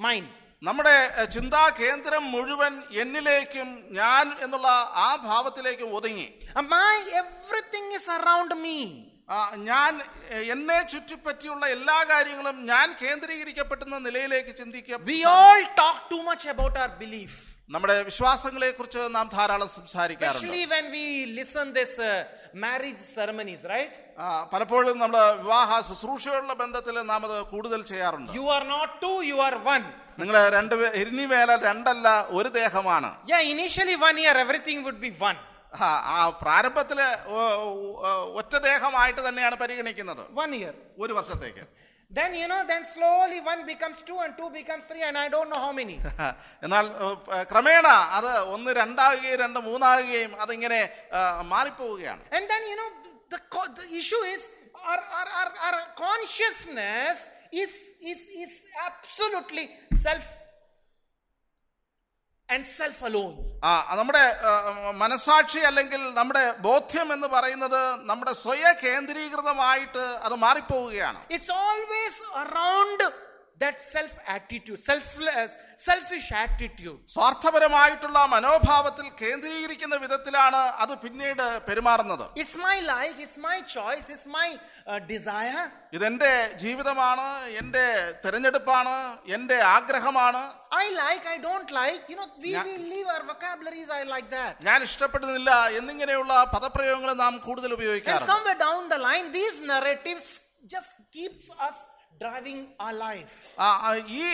mind നമ്മുടെ ചിന്താ കേന്ദ്രം മുഴുവൻ എന്നിലേക്കും ഞാൻ എന്നുള്ള ആ ഭാവത്തിലേക്കും ഒതുങ്ങി my everything is around me ഞാൻ എന്നെ ചുറ്റിപ്പറ്റിയുള്ള എല്ലാ കാര്യങ്ങളും ഞാൻ കേന്ദ്രീകരിക്കപ്പെടുന്ന നിലയിലേക്ക് ചിന്തിക്കുക we all talk too much നമ്മുടെ വിശ്വാസങ്ങളെ കുറിച്ച് നാം ധാരാളം സംസാരിക്കാറുണ്ട് uh, പലപ്പോഴും നമ്മുടെ വിവാഹ ശുശ്രൂഷകളുടെ ബന്ധത്തിൽ നാം അത് കൂടുതൽ ചെയ്യാറുണ്ട് you are not two you are one നിങ്ങൾ രണ്ട് ഇനി വേല രണ്ടല്ല ഒരു ദേഹമാണ് initially one year everything would be one ആ പ്രാരംഭത്തില് ഒറ്റ ദേഹമായിട്ട് തന്നെയാണ് പരിഗണിക്കുന്നത് വൺ ഇയർ ഒരു വർഷത്തേക്ക് then you know then slowly one becomes two and two becomes three and i don't know how many എന്നാൽ ക്രമേണ അത് ഒന്ന് രണ്ടാകുകയും രണ്ട് മൂന്നാകുകയും അതിങ്ങനെ മാറിപ്പോവുകയാണ് and then you know the, the issue is our, our, our, our consciousness is is is absolutely self and self alone ആ നമ്മുടെ മനസാക്ഷി അല്ലെങ്കിൽ നമ്മുടെ ബോധ്യം എന്ന് പറയുന്നത് നമ്മുടെ സ്വയ കേന്ദ്രീകൃതമായിട്ട് അത് മാറിപ്പോവുകയാണ് it's always around that self attitude selfless selfish attitude സ്വാർത്ഥപരമായിട്ടുള്ള മനോഭാവത്തിൽ കേന്ദ്രീകരിക്കുന്ന വിധത്തിലാണ് അത് പിന്നീട് പെരുമാറുന്നത് it's my life it's my choice it's my desire ഇതെന്റെ ജീവിതമാണ് എന്റെ തിരഞ്ഞെടുപ്പാണ് എന്റെ ആഗ്രഹമാണ് I like I don't like you know we we leave our vocabularies I like that ഞാൻ ഇഷ്ടപ്പെടുന്നില്ല എന്നിങ്ങനെയുള്ള പദപ്രയോഗങ്ങൾ നാം കൂടുതൽ ഉപയോഗിക്കാറുണ്ട് somewhere down the line these narratives just keeps us driving our life ഈ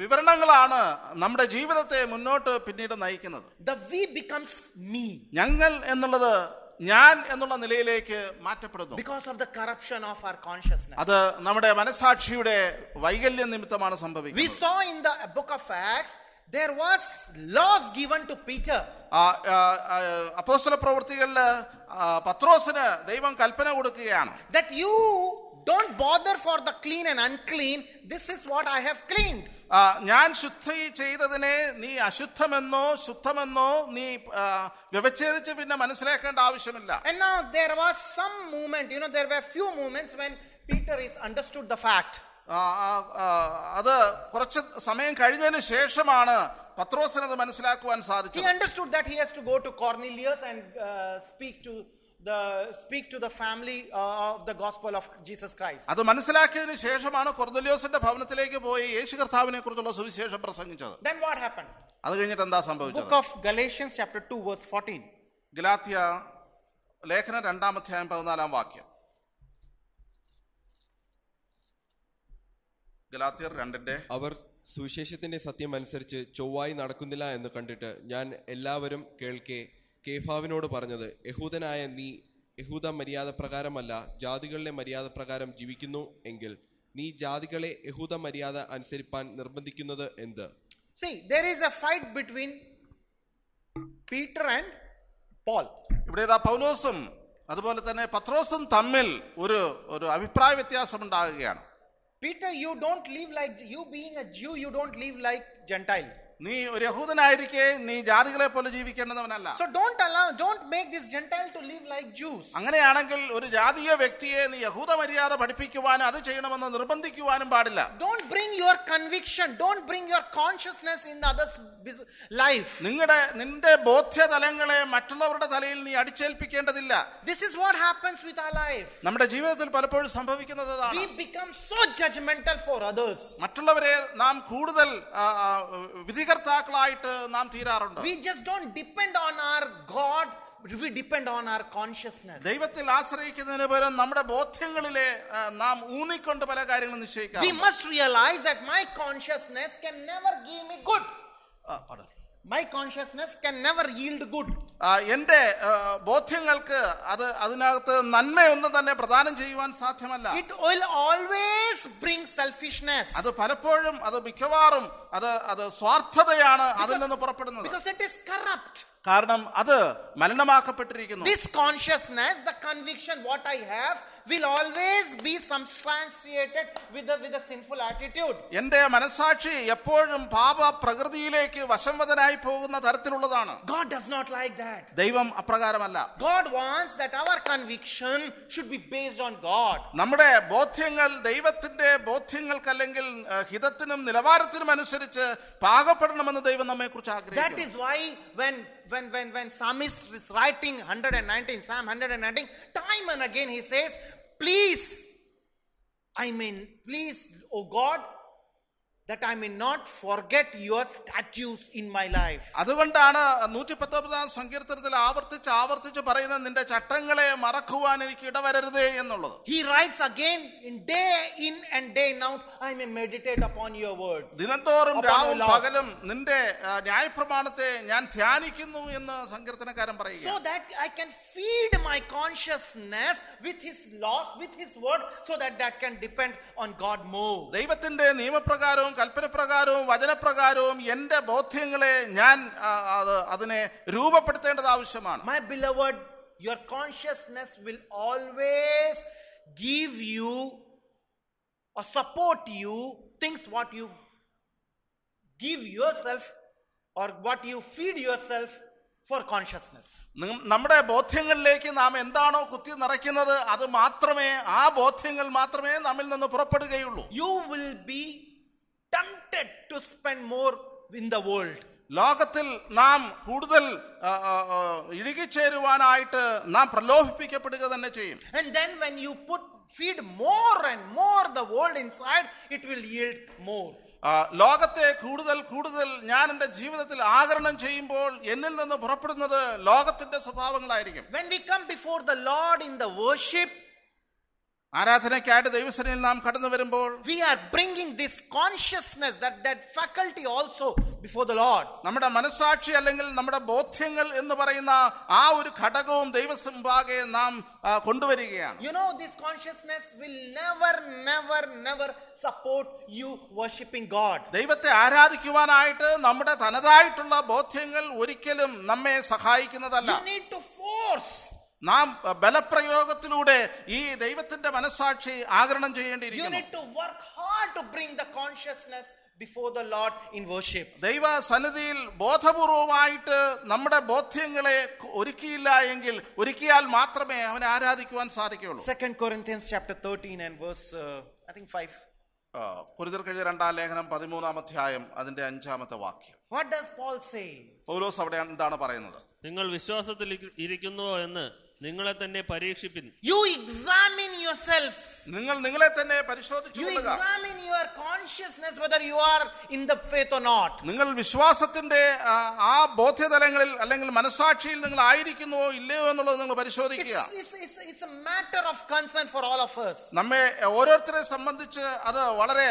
വിവരണങ്ങളാണ് നമ്മുടെ ജീവിതത്തെ മുന്നോട്ട് പിന്നീട് നയിക്കുന്നത് the we becomes me ഞങ്ങൾ എന്നുള്ളത് ഞാൻ എന്നുള്ള നിലയിലേക്ക് മാറ്റപ്പെടുന്നു because of the corruption of our consciousness അത് നമ്മുടെ മനസാക്ഷിയുടെ വൈകല്യം നിമിത്തമാണ് സംഭവിക്കുന്നത് we saw in the book of acts there was laws given to peter അപ്പോസ്തല പ്രവൃത്തികളിൽ പത്രോസിന് ദൈവം കൽപ്പന കൊടുക്കുകയാണ് that you Don't bother for the clean and unclean. This is what I have cleaned. ഞാൻ ശുദ്ധി ചെയ്തതിനെ നീ അശുദ്ധമെന്നോ ശുദ്ധമെന്നോ നീ വ്യവച്ഛേദിച്ച് പിന്നെ മനസ്സിലാക്കേണ്ട ആവശ്യമില്ല And now there was some movement, you know, there were few moments when Peter is understood the fact. അത് കുറച്ച് സമയം കഴിഞ്ഞതിന് ശേഷമാണ് പത്രോസിന് അത് മനസ്സിലാക്കുവാൻ സാധിച്ചു He understood that he has to go to Cornelius and uh, speak to the speak to the family uh, of the gospel of Jesus Christ. അത് മനസ്സിലാക്കിയതിനു ശേഷമാണ് കൊർദല്യോസിന്റെ ഭവനത്തിലേക്ക് പോയി യേശു കർത്താവിനെ കുറിച്ചുള്ള സുവിശേഷം പ്രസംഗിച്ചത് Then what happened? അത് കഴിഞ്ഞിട്ട് എന്താ സംഭവിച്ചത്? Book of Galatians chapter 2 verse 14. Galatia ലേഖനം രണ്ടാം അധ്യായം പതിനാലാം വാക്യം ഗലാത്യർ രണ്ടിന്റെ അവർ സുവിശേഷത്തിന്റെ സത്യം അനുസരിച്ച് ചൊവ്വായി നടക്കുന്നില്ല എന്ന് കണ്ടിട്ട് ഞാൻ എല്ലാവരും കേൾക്കേ കേഫാവിനോട് പറഞ്ഞത് യഹൂദനായ നീ യഹൂദ മര്യാദ പ്രകാരമല്ല ജാതികളിലെ മര്യാദ പ്രകാരം ജീവിക്കുന്നു എങ്കിൽ നീ ജാതികളെ യഹൂദ മര്യാദ അനുസരിപ്പാൻ നിർബന്ധിക്കുന്നത് എന്ത് See, പൗലോസും അതുപോലെ തന്നെ പത്രോസും തമ്മിൽ ഒരു ഒരു അഭിപ്രായ വ്യത്യാസം ഉണ്ടാകുകയാണ് Peter you don't like you you being a Jew, you don't live like നീ ഒരു യഹൂദനായിരിക്കെ നീ ജാതികളെ പോലെ ജീവിക്കേണ്ടവനല്ല so don't allow don't make this gentile to live like Jews അങ്ങനെയാണെങ്കിൽ ഒരു ജാതീയ വ്യക്തിയെ നീ യഹൂദ മര്യാദ പഠിപ്പിക്കുവാനും അത് ചെയ്യണമെന്ന് നിർബന്ധിക്കുവാനും പാടില്ല don't bring your conviction don't bring your consciousness in others life നിങ്ങളുടെ നിന്റെ ബോധ്യ തലങ്ങളെ മറ്റുള്ളവരുടെ തലയിൽ നീ അടിച്ചേൽപ്പിക്കേണ്ടതില്ല this is what happens with our life നമ്മുടെ ജീവിതത്തിൽ പലപ്പോഴും സംഭവിക്കുന്നത് അതാണ് we become so judgmental for others മറ്റുള്ളവരെ നാം കൂടുതൽ വിധി സൃഷ്ടികർത്താക്കളായിട്ട് നാം തീരാറുണ്ട് we just don't depend on our god we depend on our consciousness ദൈവത്തിൽ ആശ്രയിക്കുന്നതിന് പകരം നമ്മുടെ ബോധ്യങ്ങളിലെ നാം ഊന്നിക്കൊണ്ട് പല കാര്യങ്ങളും നിശ്ചയിക്കാം we must realize that my consciousness can never give me good ആ പടം my consciousness can never yield good എൻ്റെ ബോധ്യങ്ങൾക്ക് അത് അതിനകത്ത് നന്മയൊന്നും തന്നെ പ്രദാനം ചെയ്യുവാൻ സാധ്യമല്ല it will always bring selfishness അത് പലപ്പോഴും അത് മിക്കവാറും അത് അത് സ്വാർത്ഥതയാണ് അതിൽ നിന്ന് പുറപ്പെടുന്നത് ബിക്കോസ് ഇറ്റ് ഈസ് കറപ്റ്റ് കാരണം അത് മലിനമാക്കപ്പെട്ടിരിക്കുന്നു this consciousness the conviction what i have will always be substantiated with the with the sinful attitude എൻ്റെ മനസാക്ഷി എപ്പോഴും പാപ പ്രകൃതിയിലേക്ക് വശംവദനായി പോകുന്ന തരത്തിലുള്ളതാണ് god does not like that ദൈവം അപ്രകാരമല്ല god wants that our conviction should be based on god നമ്മുടെ ബോധ്യങ്ങൾ ദൈവത്തിന്റെ ബോധ്യങ്ങൾക്കല്ലെങ്കിൽ ഹിതത്തിനും നിലവാരത്തിനും അനുസരിച്ച് പാകപ്പെടണമെന്ന് ദൈവം നമ്മെക്കുറിച്ച് ആഗ്രഹിക്കുന്നു that is why when when, when, when psalmist is writing 119, Psalm 119, time and again he says, please, I mean, please, O God, that I may not forget your statutes in my life. അതുകൊണ്ടാണ് നൂറ്റി പത്തൊമ്പതാം സങ്കീർത്തനത്തിൽ ആവർത്തിച്ച് ആവർത്തിച്ച് പറയുന്ന നിന്റെ ചട്ടങ്ങളെ മറക്കുവാൻ എനിക്ക് ഇടവരരുതേ എന്നുള്ളത് He writes again in day in and day out I may meditate upon your words. ദിനംതോറും രാവും പകലും നിന്റെ ന്യായപ്രമാണത്തെ ഞാൻ ധ്യാനിക്കുന്നു എന്ന് സങ്കീർത്തനക്കാരൻ പറയുക So that I can feed my consciousness with his laws with his word so that that can depend on God more. ദൈവത്തിന്റെ നിയമപ്രകാരവും കൽപ്പനപ്രകാരവും വചനപ്രകാരവും എൻ്റെ ബോധ്യങ്ങളെ ഞാൻ അതിനെ രൂപപ്പെടുത്തേണ്ടത് ആവശ്യമാണ് my beloved your consciousness will always give you support you things what you give yourself or what you feed yourself for consciousness നമ്മുടെ ബോധ്യങ്ങളിലേക്ക് നാം എന്താണോ കുത്തി നിറയ്ക്കുന്നത് അത് മാത്രമേ ആ ബോധ്യങ്ങൾ മാത്രമേ നമ്മിൽ നിന്ന് പുറപ്പെടുകയുള്ളൂ you will be tempted to spend more in the world ലോകത്തിൽ നാം കൂടുതൽ ഇഴുകിച്ചേരുവാനായിട്ട് നാം പ്രലോഭിപ്പിക്കപ്പെടുക തന്നെ ചെയ്യും and then when you put feed more and more the world inside it will yield more ലോകത്തെ കൂടുതൽ കൂടുതൽ ഞാൻ എൻ്റെ ജീവിതത്തിൽ ആകരണം ചെയ്യുമ്പോൾ എന്നിൽ നിന്ന് പുറപ്പെടുന്നത് ലോകത്തിന്റെ സ്വഭാവങ്ങളായിരിക്കും when we come before the lord in the worship ആരാധനയ്ക്കായിട്ട് ദൈവസനയിൽ നാം കടന്നു വരുമ്പോൾ we are bringing this consciousness that that faculty also before the lord നമ്മുടെ മനസാക്ഷി അല്ലെങ്കിൽ നമ്മുടെ ബോധ്യങ്ങൾ എന്ന് പറയുന്ന ആ ഒരു ഘടകവും ദൈവസംഭാഗെ നാം കൊണ്ടുവരികയാണ് you know this consciousness will never never never support you worshiping god ദൈവത്തെ ആരാധിക്കുവാനായിട്ട് നമ്മുടെ തനതായിട്ടുള്ള ബോധ്യങ്ങൾ ഒരിക്കലും നമ്മെ സഹായിക്കുന്നതല്ല you need to force നാം ബലപ്രയോഗത്തിലൂടെ ഈ ദൈവത്തിന്റെ മനസാക്ഷി ആകരണം ചെയ്യേണ്ടിയിരിക്കുന്നു before the lord in worship ദൈവ സന്നിധിയിൽ ബോധപൂർവമായിട്ട് നമ്മുടെ ബോധ്യങ്ങളെ ഒരുക്കിയില്ല എങ്കിൽ ഒരുക്കിയാൽ മാത്രമേ അവനെ ആരാധിക്കുവാൻ സാധിക്കുകയുള്ളൂ second corinthians chapter 13 and verse uh, i think 5 കുരുതർ രണ്ടാം ലേഖനം പതിമൂന്നാം അധ്യായം അതിന്റെ അഞ്ചാമത്തെ വാക്യം what does Paul say Paulose അവിടെ എന്താണ് പറയുന്നത് നിങ്ങൾ വിശ്വാസത്തിൽ ഇരിക്കുന്നു എന്ന് നിങ്ങളെ തന്നെ പരീക്ഷിപ്പിൻ യു എക്സാമിൻ യുവർ സെൽഫ് നിങ്ങൾ നിങ്ങളെ തന്നെ പരിശോധിച്ചു examine your consciousness whether you are in the faith or not നിങ്ങൾ വിശ്വാസത്തിന്റെ ആ ബോധ്യതലങ്ങളിൽ അല്ലെങ്കിൽ മനസാക്ഷിയിൽ നിങ്ങൾ ആയിരിക്കുന്നുവോ ഇല്ലയോ എന്നുള്ളത് നിങ്ങൾ പരിശോധിക്കുക it's a matter of concern for all of us നമ്മെ ഓരോരുത്തരെ സംബന്ധിച്ച് അത് വളരെ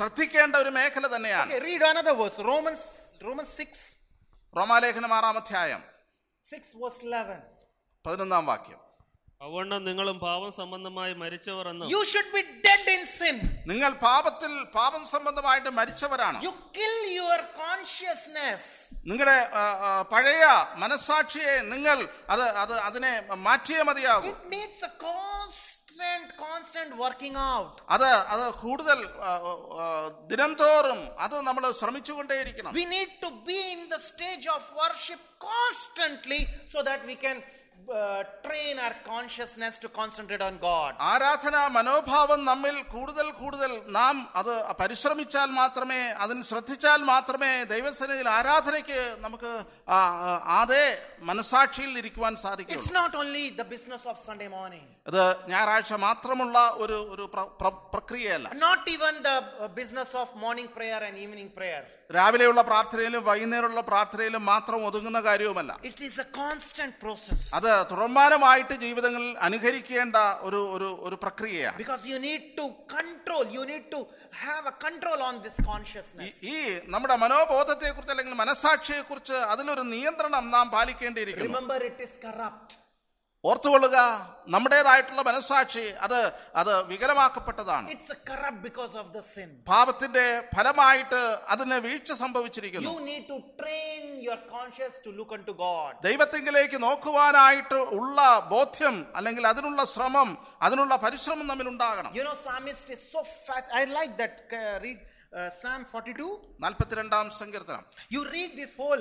ശ്രദ്ധിക്കേണ്ട ഒരു മേഖല തന്നെയാണ് read another verse Romans Romans 6 റോമാലേഖനം ആറാം അധ്യായം സിക്സ് was eleven. പതിനൊന്നാം വാക്യം അവണ്ണം നിങ്ങളും പാപം സംബന്ധമായി മരിച്ചവർ എന്ന് You should be dead in sin. നിങ്ങൾ പാപത്തിൽ പാപം സംബന്ധമായിട്ട് മരിച്ചവരാണ് You kill your consciousness. നിങ്ങളുടെ പഴയ മനസാക്ഷിയെ നിങ്ങൾ അത് അത് അതിനെ മാറ്റിയേ മതിയാകും It needs a cause constant working out we need to be in the stage of worship constantly so that we can uh, train our consciousness to concentrate on god aaradhana manobhavam nammil koodal koodal nam adu parishramichal maatrame adin shradhichal maatrame devasanil aaradhanaykku namukku aade manasaakshil irikkuvan sadhikkum it's not only the business of sunday morning അത് ഞായറാഴ്ച മാത്രമുള്ള ഒരു ഒരു പ്രക്രിയയല്ല not even the business of morning prayer and evening prayer രാവിലെയുള്ള പ്രാർത്ഥനയിലും വൈകുന്നേരമുള്ള പ്രാർത്ഥനയിലും മാത്രം ഒതുങ്ങുന്ന കാര്യവുമല്ല it is a constant process അത് തുടർമാനമായിട്ട് ജീവിതങ്ങളിൽ അനുകരിക്കേണ്ട ഒരു ഒരു ഒരു പ്രക്രിയയാണ് because you need to control you need to have a control on this consciousness ഈ നമ്മുടെ മനോബോധത്തെക്കുറിച്ച് അല്ലെങ്കിൽ മനസാക്ഷിയെക്കുറിച്ച് അതിലൊരു നിയന്ത്രണം നാം പാലിക്കേണ്ടിയിരിക്കുന്നു റിമെമ്പർ ഇറ്റ് ഈസ് കറപ്റ്റ് ഓർത്തുകൊള്ളുക നമ്മുടേതായിട്ടുള്ള മനസ്സാക്ഷി അത് അത് വികലമാക്കപ്പെട്ടതാണ് പാപത്തിന്റെ ഫലമായിട്ട് അതിന് വീഴ്ച സംഭവിച്ചിരിക്കുന്നു ദൈവത്തിങ്കിലേക്ക് നോക്കുവാനായിട്ട് ഉള്ള ബോധ്യം അല്ലെങ്കിൽ അതിനുള്ള ശ്രമം അതിനുള്ള പരിശ്രമം തമ്മിൽ ഉണ്ടാകണം യു uh, uh, സങ്കീർത്തനം you read this whole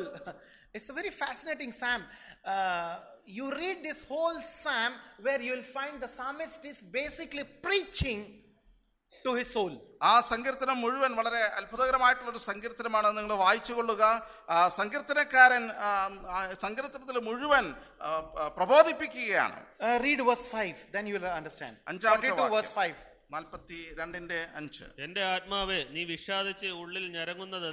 it's very fascinating psalm you read this whole psalm where you will find the psalmist is basically preaching to his soul ആ സങ്കീർത്തനം മുഴുവൻ വളരെ അത്ഭുതകരമായിട്ടുള്ള ഒരു സങ്കീർത്തനമാണ് നിങ്ങൾ വായിച്ചു കൊള്ളുക സങ്കീർത്തനക്കാരൻ സങ്കീർത്തനത്തിൽ മുഴുവൻ പ്രബോധിപ്പിക്കുകയാണ് read verse 5 then you will understand അഞ്ചാമത്തെ വേഴ്സ് 5 നാൽപ്പത്തി രണ്ടിന്റെ അഞ്ച് എന്റെ ആത്മാവേ നീ വിഷാദിച്ച് ഉള്ളിൽ ഞരങ്ങുന്നത്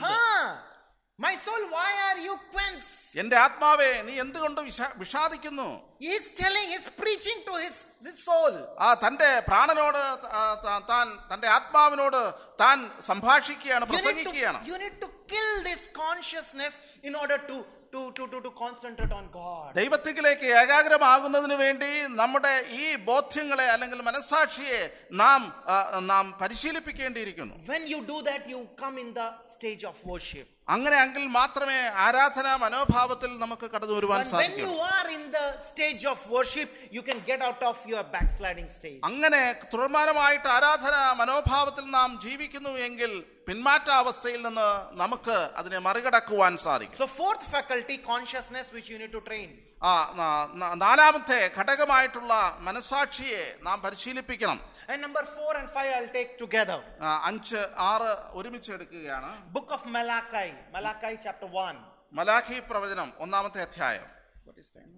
My soul, why are you quenched? എന്റെ ആത്മാവേ നീ എന്തുകൊണ്ട് വിഷ- വിഷാദിക്കുന്നു He is telling, he's preaching to his, his soul. ആ തന്റെ പ്രാണനോട് ആ, ത- താൻ തന്റെ ആത്മാവിനോട് താൻ സംഭാഷിക്കുകയാണ് You need, to, പ്രസംഗിക്കുകയാണ് you need to kill this consciousness in order to, to, to, to, concentrate on God. ദൈവത്തിലേക്ക് ഏകാഗ്രമാകുന്നതിന് വേണ്ടി നമ്മുടെ ഈ ബോധ്യങ്ങളെ അല്ലെങ്കിൽ മനസ്സാക്ഷിയെ നാം നാം പരിശീലിപ്പിക്കേണ്ടിയിരിക്കുന്നു When you do that, you come in the stage of worship. അങ്ങനെയെങ്കിൽ മാത്രമേ ആരാധനാ മനോഭാവത്തിൽ നമുക്ക് കടന്നു വരുവാൻ സാധിക്കൂ അങ്ങനെ തുടർമാനമായിട്ട് ആരാധനാ മനോഭാവത്തിൽ നാം ജീവിക്കുന്നു എങ്കിൽ പിന്മാറ്റ അവസ്ഥയിൽ നിന്ന് നമുക്ക് അതിനെ മറികടക്കുവാൻ സാധിക്കും ആ നാലാമത്തെ ഘടകമായിട്ടുള്ള മനസാക്ഷിയെ നാം പരിശീലിപ്പിക്കണം And number 4 and 5 I'll take together. അഞ്ച് ആറ് ഒരുമിച്ച് എടുക്കുകയാണ് Book of Malachi, Malachi chapter 1. Malachi, പ്രവചനം ഒന്നാമത്തെ അധ്യായം What is time?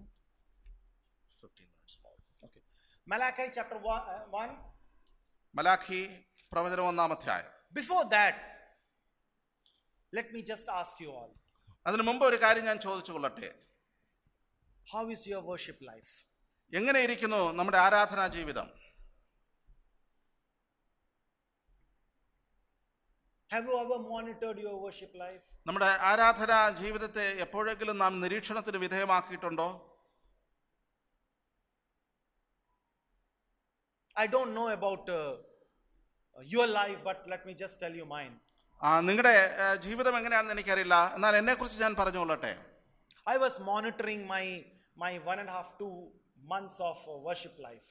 15 minutes more. Okay. Malachi chapter 1. Malachi, uh, പ്രവചനം ഒന്നാം Before that, let me just ask you all. അതിനു മുമ്പ് ഒരു കാര്യം ഞാൻ ചോദിച്ചു കൊള്ളട്ടെ How is your worship life? എങ്ങനെ ഇരിക്കുന്നു നമ്മുടെ ആരാധനാ ജീവിതം Have you ever monitored your worship life? നമ്മുടെ ആരാധന ജീവിതത്തെ എപ്പോഴെങ്കിലും നാം നിരീക്ഷണത്തിന് വിധേയമാക്കിയിട്ടുണ്ടോ I don't know about uh, your life but let me just tell you mine. നിങ്ങളുടെ ജീവിതം എങ്ങനെയാണെന്ന് എനിക്കറിയില്ല എന്നാൽ ഞാൻ പറഞ്ഞുകൊള്ളട്ടെ I was monitoring my my one and a half two months of uh, worship life.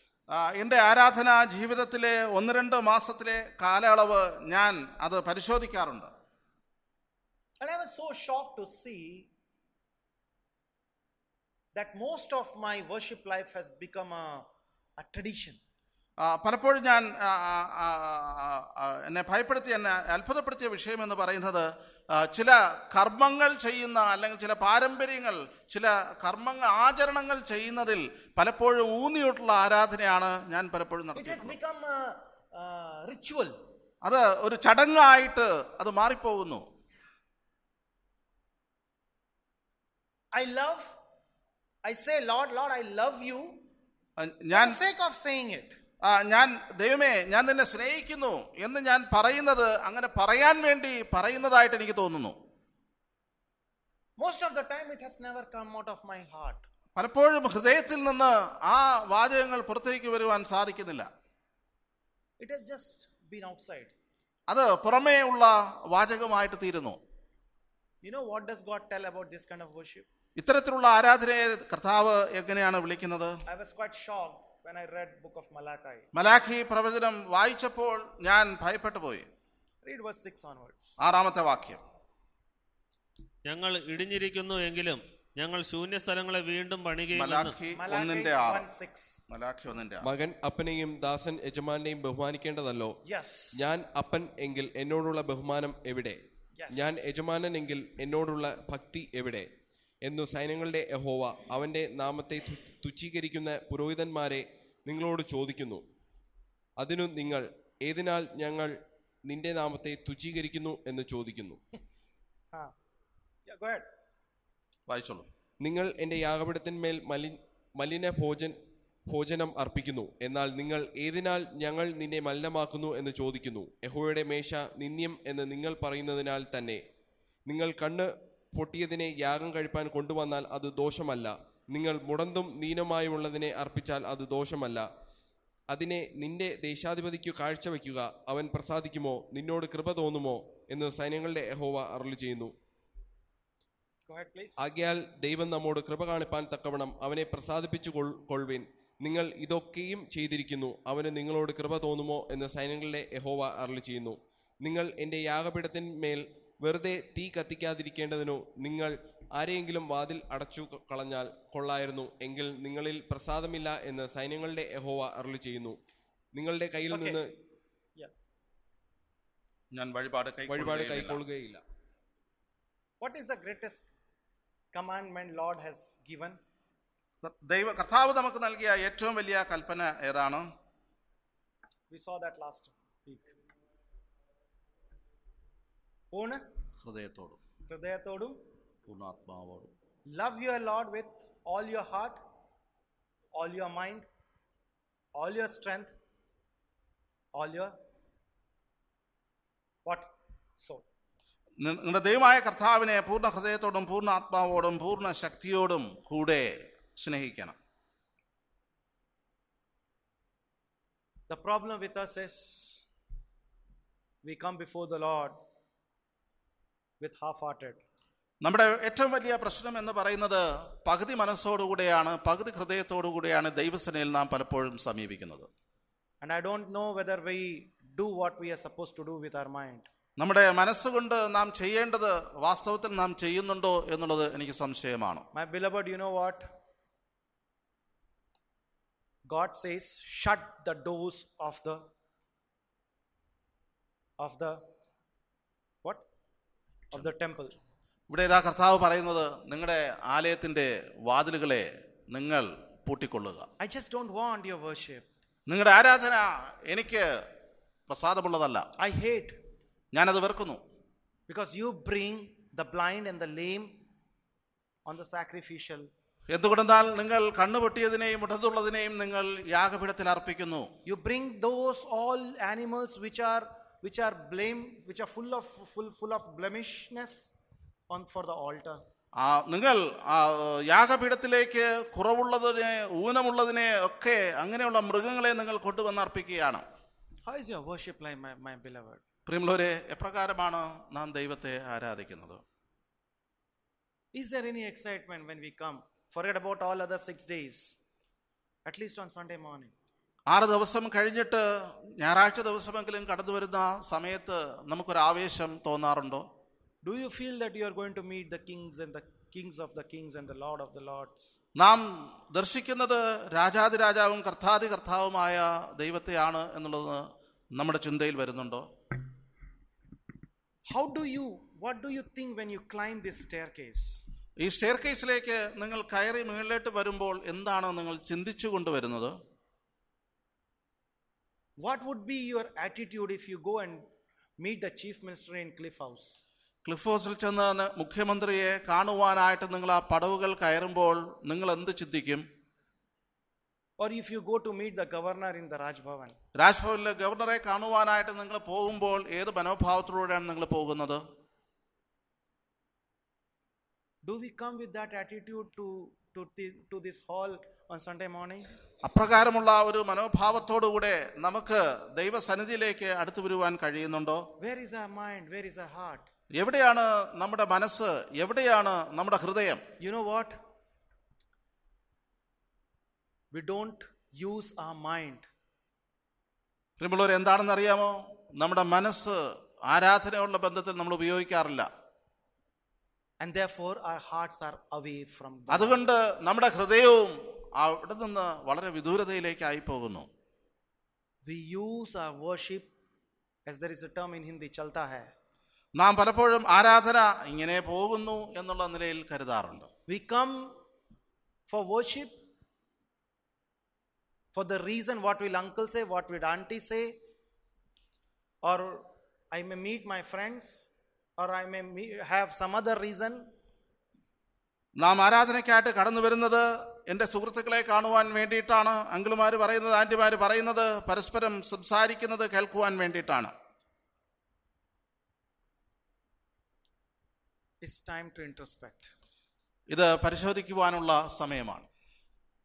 എൻ്റെ ആരാധന ജീവിതത്തിലെ ഒന്ന് രണ്ട് മാസത്തിലെ കാലയളവ് ഞാൻ അത് പരിശോധിക്കാറുണ്ട് become a, a tradition. പലപ്പോഴും ഞാൻ എന്നെ ഭയപ്പെടുത്തി എന്നെ അത്ഭുതപ്പെടുത്തിയ വിഷയം എന്ന് പറയുന്നത് ചില കർമ്മങ്ങൾ ചെയ്യുന്ന അല്ലെങ്കിൽ ചില പാരമ്പര്യങ്ങൾ ചില കർമ്മങ്ങൾ ആചരണങ്ങൾ ചെയ്യുന്നതിൽ പലപ്പോഴും ഊന്നിയിട്ടുള്ള ആരാധനയാണ് ഞാൻ പലപ്പോഴും റിച്വൽ അത് ഒരു ചടങ്ങായിട്ട് അത് മാറിപ്പോകുന്നു I love I say lord lord I love you ഞാൻ ഓഫ് സേയിങ് ഇറ്റ് ആ ഞാൻ ദൈവമേ ഞാൻ നിന്നെ സ്നേഹിക്കുന്നു എന്ന് ഞാൻ പറയുന്നത് അങ്ങനെ പറയാൻ വേണ്ടി പറയുന്നതായിട്ട് എനിക്ക് തോന്നുന്നു most of the time it has never come out of my heart പലപ്പോഴും ഹൃദയത്തിൽ നിന്ന് ആ വാചകങ്ങൾ പുറത്തേക്ക് വരുവാൻ സാധിക്കുന്നില്ല it has just been outside അത് പുറമേ ഉള്ള വാചകമായിട്ട് തീരുന്നു you know what does God tell about this kind of worship ഇത്തരത്തിലുള്ള ആരാധനയെ കർത്താവ് എങ്ങനെയാണ് വിളിക്കുന്നത് I was quite shocked when I read book of Malachi. മലാഖി പ്രവചനം വായിച്ചപ്പോൾ ഞാൻ ഭയപ്പെട്ടു പോയി Read verse 6 onwards. ആറാമത്തെ വാക്യം ഞങ്ങൾ ഇടിഞ്ഞിരിക്കുന്നു എങ്കിലും ഞങ്ങൾ ശൂന്യ സ്ഥലങ്ങളെ വീണ്ടും പണികയും മകൻ അപ്പനെയും ദാസൻ യജമാനെയും ബഹുമാനിക്കേണ്ടതല്ലോ ഞാൻ അപ്പൻ എങ്കിൽ എന്നോടുള്ള ബഹുമാനം എവിടെ ഞാൻ യജമാനൻ എങ്കിൽ എന്നോടുള്ള ഭക്തി എവിടെ എന്നു സൈന്യങ്ങളുടെ യഹോവ അവൻ്റെ നാമത്തെ തുച്ഛീകരിക്കുന്ന പുരോഹിതന്മാരെ നിങ്ങളോട് ചോദിക്കുന്നു അതിനു നിങ്ങൾ ഏതിനാൽ ഞങ്ങൾ നിന്റെ നാമത്തെ തുച്ഛീകരിക്കുന്നു എന്ന് ചോദിക്കുന്നു വായിച്ചോളൂ നിങ്ങൾ എൻ്റെ യാഗപീഠത്തിന്മേൽ മലി മലിന ഭോജൻ ഭോജനം അർപ്പിക്കുന്നു എന്നാൽ നിങ്ങൾ ഏതിനാൽ ഞങ്ങൾ നിന്നെ മലിനമാക്കുന്നു എന്ന് ചോദിക്കുന്നു യഹോയുടെ മേശ നിന്യം എന്ന് നിങ്ങൾ പറയുന്നതിനാൽ തന്നെ നിങ്ങൾ കണ്ണ് പൊട്ടിയതിനെ യാഗം കഴിപ്പാൻ കൊണ്ടുവന്നാൽ അത് ദോഷമല്ല നിങ്ങൾ മുടന്തും നീനുമായുമുള്ളതിനെ അർപ്പിച്ചാൽ അത് ദോഷമല്ല അതിനെ നിന്റെ ദേശാധിപതിക്കു കാഴ്ചവെക്കുക അവൻ പ്രസാദിക്കുമോ നിന്നോട് കൃപ തോന്നുമോ എന്ന് സൈന്യങ്ങളുടെ യഹോവ അരുളി ചെയ്യുന്നു ആകയാൽ ദൈവം നമ്മോട് കൃപ കാണിപ്പാൻ തക്കവണ്ണം അവനെ പ്രസാദിപ്പിച്ചു കൊൾവിൻ നിങ്ങൾ ഇതൊക്കെയും ചെയ്തിരിക്കുന്നു അവന് നിങ്ങളോട് കൃപ തോന്നുമോ എന്ന് സൈന്യങ്ങളുടെ യഹോവ അരുളി ചെയ്യുന്നു നിങ്ങൾ എൻ്റെ യാഗപീഠത്തിന്മേൽ വെറുതെ തീ കത്തിക്കാതിരിക്കേണ്ടതിനോ നിങ്ങൾ ആരെയെങ്കിലും വാതിൽ അടച്ചു കളഞ്ഞാൽ കൊള്ളായിരുന്നു എങ്കിൽ നിങ്ങളിൽ പ്രസാദമില്ല എന്ന് സൈന്യങ്ങളുടെ യഹോവ അരളി ചെയ്യുന്നു നിങ്ങളുടെ കയ്യിൽ നിന്ന് ഞാൻ വഴിപാട് വഴിപാട് കൈക്കൊള്ളുകയില്ല what is the greatest commandment Lord has given ദൈവ കർത്താവ് നമുക്ക് നൽകിയ ഏറ്റവും വലിയ കൽപ്പന ഏതാണ് we saw that last week ഊണ് ഹൃദയത്തോടും ഹൃദയത്തോടും പൂർണ്ണാത്മാവോടും love your Lord with all your heart all your mind, all your strength, all your what? So. നിങ്ങളുടെ ദൈവമായ കർത്താവിനെ പൂർണ്ണ ഹൃദയത്തോടും പൂർണ്ണ ആത്മാവോടും പൂർണ്ണ ശക്തിയോടും കൂടെ സ്നേഹിക്കണം The problem with us is we come before the Lord with half-hearted. നമ്മുടെ ഏറ്റവും വലിയ പ്രശ്നം എന്ന് പറയുന്നത് പകുതി മനസ്സോടുകൂടെയാണ് പകുതി ഹൃദയത്തോടുകൂടെയാണ് നാം പലപ്പോഴും സമീപിക്കുന്നത് And I don't know whether we do what we are supposed to do with our mind. നമ്മുടെ മനസ്സുകൊണ്ട് നാം ചെയ്യേണ്ടത് വാസ്തവത്തിൽ നാം ചെയ്യുന്നുണ്ടോ എന്നുള്ളത് എനിക്ക് സംശയമാണ് My beloved, you know what? God says, shut the doors of the of the of the temple. ഇവിടെ ഇതാ കർത്താവ് പറയുന്നത് നിങ്ങളുടെ ആലയത്തിന്റെ വാതിലുകളെ നിങ്ങൾ പൂട്ടിക്കൊള്ളുക I just don't want your worship. നിങ്ങളുടെ ആരാധന എനിക്ക് പ്രസാദമുള്ളതല്ല I hate അത് വെറുക്കുന്നു because you bring the blind and the lame on the sacrificial. എന്തുകൊണ്ടെന്നാൽ നിങ്ങൾ കണ്ണു പൊട്ടിയതിനെയും മുടത്തുള്ളതിനെയും നിങ്ങൾ യാഗപീഠത്തിൽ അർപ്പിക്കുന്നു You bring those all animals which are which are blame which are full of full full of blemishness on for the altar നിങ്ങൾ യാഗപീഠത്തിലേക്ക് കുറവുള്ളതിനെ ഊനമുള്ളതിനെ ഒക്കെ അങ്ങനെയുള്ള മൃഗങ്ങളെ നിങ്ങൾ കൊണ്ടുവന്ന് അർപ്പിക്കുകയാണ് How എപ്രകാരമാണ് നാം ദൈവത്തെ ആരാധിക്കുന്നത് Is there any excitement when we come? Forget about all other six days. At least on ആറ് ദിവസം കഴിഞ്ഞിട്ട് ഞായറാഴ്ച ദിവസമെങ്കിലും കടന്നു വരുന്ന സമയത്ത് നമുക്കൊരു ആവേശം തോന്നാറുണ്ടോ do you feel that you are going to meet the kings and the kings of the kings and the lord of the lords നാം ദർശിക്കുന്നത് രാജാവും കർത്താതി കർത്താവുമായ ദൈവത്തെയാണ് എന്നുള്ളത് നമ്മുടെ ചിന്തയിൽ വരുന്നുണ്ടോ how do you what do you think when you climb this staircase ഈ സ്റ്റെയർ കേസിലേക്ക് നിങ്ങൾ കയറി മുകളിലോട്ട് വരുമ്പോൾ എന്താണ് നിങ്ങൾ ചിന്തിച്ചു കൊണ്ടുവരുന്നത് What would be your attitude if you go and meet the chief minister in Cliff House? Cliff ഹൗസിൽ ചെന്ന് മുഖ്യമന്ത്രിയെ കാണുവാനായിട്ട് നിങ്ങൾ ആ പടവുകൾ കയറുമ്പോൾ നിങ്ങൾ എന്ത് ചിന്തിക്കും or if you go to meet the governor in the Rajbhavan. രാജ്ഭവനിലെ ഗവർണറെ കാണുവാനായിട്ട് നിങ്ങൾ പോകുമ്പോൾ ഏത് മനോഭാവത്തിലൂടെയാണ് നിങ്ങൾ പോകുന്നത് Do we come with that attitude to അപ്രകാരമുള്ള ഒരു മനോഭാവത്തോടുകൂടെ നമുക്ക് ദൈവസന്നിധിയിലേക്ക് അടുത്തു വരുവാൻ കഴിയുന്നുണ്ടോ എവിടെയാണ് നമ്മുടെ മനസ്സ് എവിടെയാണ് നമ്മുടെ ഹൃദയം you know what we don't use ആ മൈൻഡ് പ്രിയമുള്ളവർ എന്താണെന്ന് അറിയാമോ നമ്മുടെ മനസ്സ് ആരാധനയുള്ള ബന്ധത്തിൽ നമ്മൾ ഉപയോഗിക്കാറില്ല and therefore our hearts are away from God. അതുകൊണ്ട് നമ്മുടെ ഹൃദയവും അവിടെ നിന്ന് വളരെ വിദൂരതയിലേക്ക് ആയി പോകുന്നു we use our worship as there is a term in hindi chalta hai നാം പലപ്പോഴും ആരാധന ഇങ്ങനെ പോകുന്നു എന്നുള്ള നിലയിൽ കരുതാറുണ്ട് we come for worship for the reason what will uncle say what will auntie say or i may meet my friends or I may have some other reason. നാം ആരാധനയ്ക്കായിട്ട് കടന്നു വരുന്നത് എൻ്റെ സുഹൃത്തുക്കളെ കാണുവാൻ വേണ്ടിയിട്ടാണ് അങ്കിളുമാർ പറയുന്നത് ആൻറ്റിമാർ പറയുന്നത് പരസ്പരം സംസാരിക്കുന്നത് കേൾക്കുവാൻ വേണ്ടിയിട്ടാണ് ഇത് പരിശോധിക്കുവാനുള്ള സമയമാണ്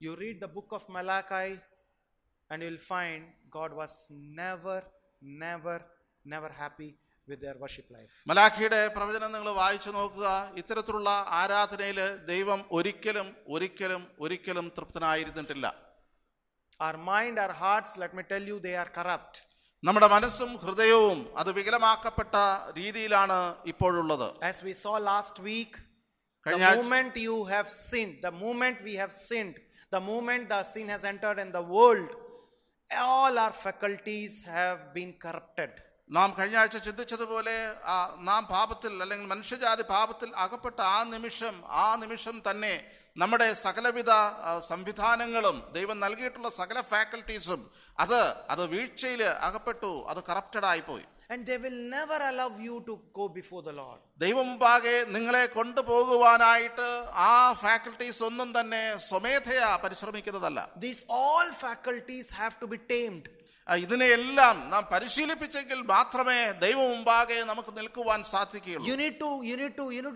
you read the book of Malachi and you will find God was never never never happy with their worship life. മലാഖിയുടെ പ്രവചനം നിങ്ങൾ വായിച്ചു നോക്കുക ഇത്തരത്തിലുള്ള ആരാധനയിൽ ദൈവം ഒരിക്കലും ഒരിക്കലും ഒരിക്കലും തൃപ്തനായിരുന്നിട്ടില്ല. Our mind, our hearts, let me tell you, they are corrupt. നമ്മുടെ മനസ്സും ഹൃദയവും അത് വികലമാക്കപ്പെട്ട രീതിയിലാണ് ഇപ്പോഴുള്ളത് as we saw last week the moment you have sinned the moment we have sinned the moment the sin has entered in the world all our faculties have been corrupted നാം കഴിഞ്ഞ ആഴ്ച ചിന്തിച്ചതുപോലെ നാം പാപത്തിൽ അല്ലെങ്കിൽ മനുഷ്യജാതി പാപത്തിൽ അകപ്പെട്ട ആ നിമിഷം ആ നിമിഷം തന്നെ നമ്മുടെ സകലവിധ സംവിധാനങ്ങളും ദൈവം നൽകിയിട്ടുള്ള സകല ഫാക്കൽറ്റീസും അത് അത് വീഴ്ചയിൽ അകപ്പെട്ടു അത് കറപ്റ്റഡ് ആയിപ്പോയി and they will never allow you to go before the Lord. ദൈവമുമ്പാകെ നിങ്ങളെ കൊണ്ടുപോകുവാനായിട്ട് ആ ഫാക്കൽറ്റീസ് ഒന്നും തന്നെ സ്വമേധയാ പരിശ്രമിക്കുന്നതല്ല. These all faculties have to be tamed. ഇതിനെയെല്ലാം നാം പരിശീലിപ്പിച്ചെങ്കിൽ മാത്രമേ ദൈവം മുമ്പാകെ നമുക്ക് നിൽക്കുവാൻ സാധിക്കുകയുള്ളൂ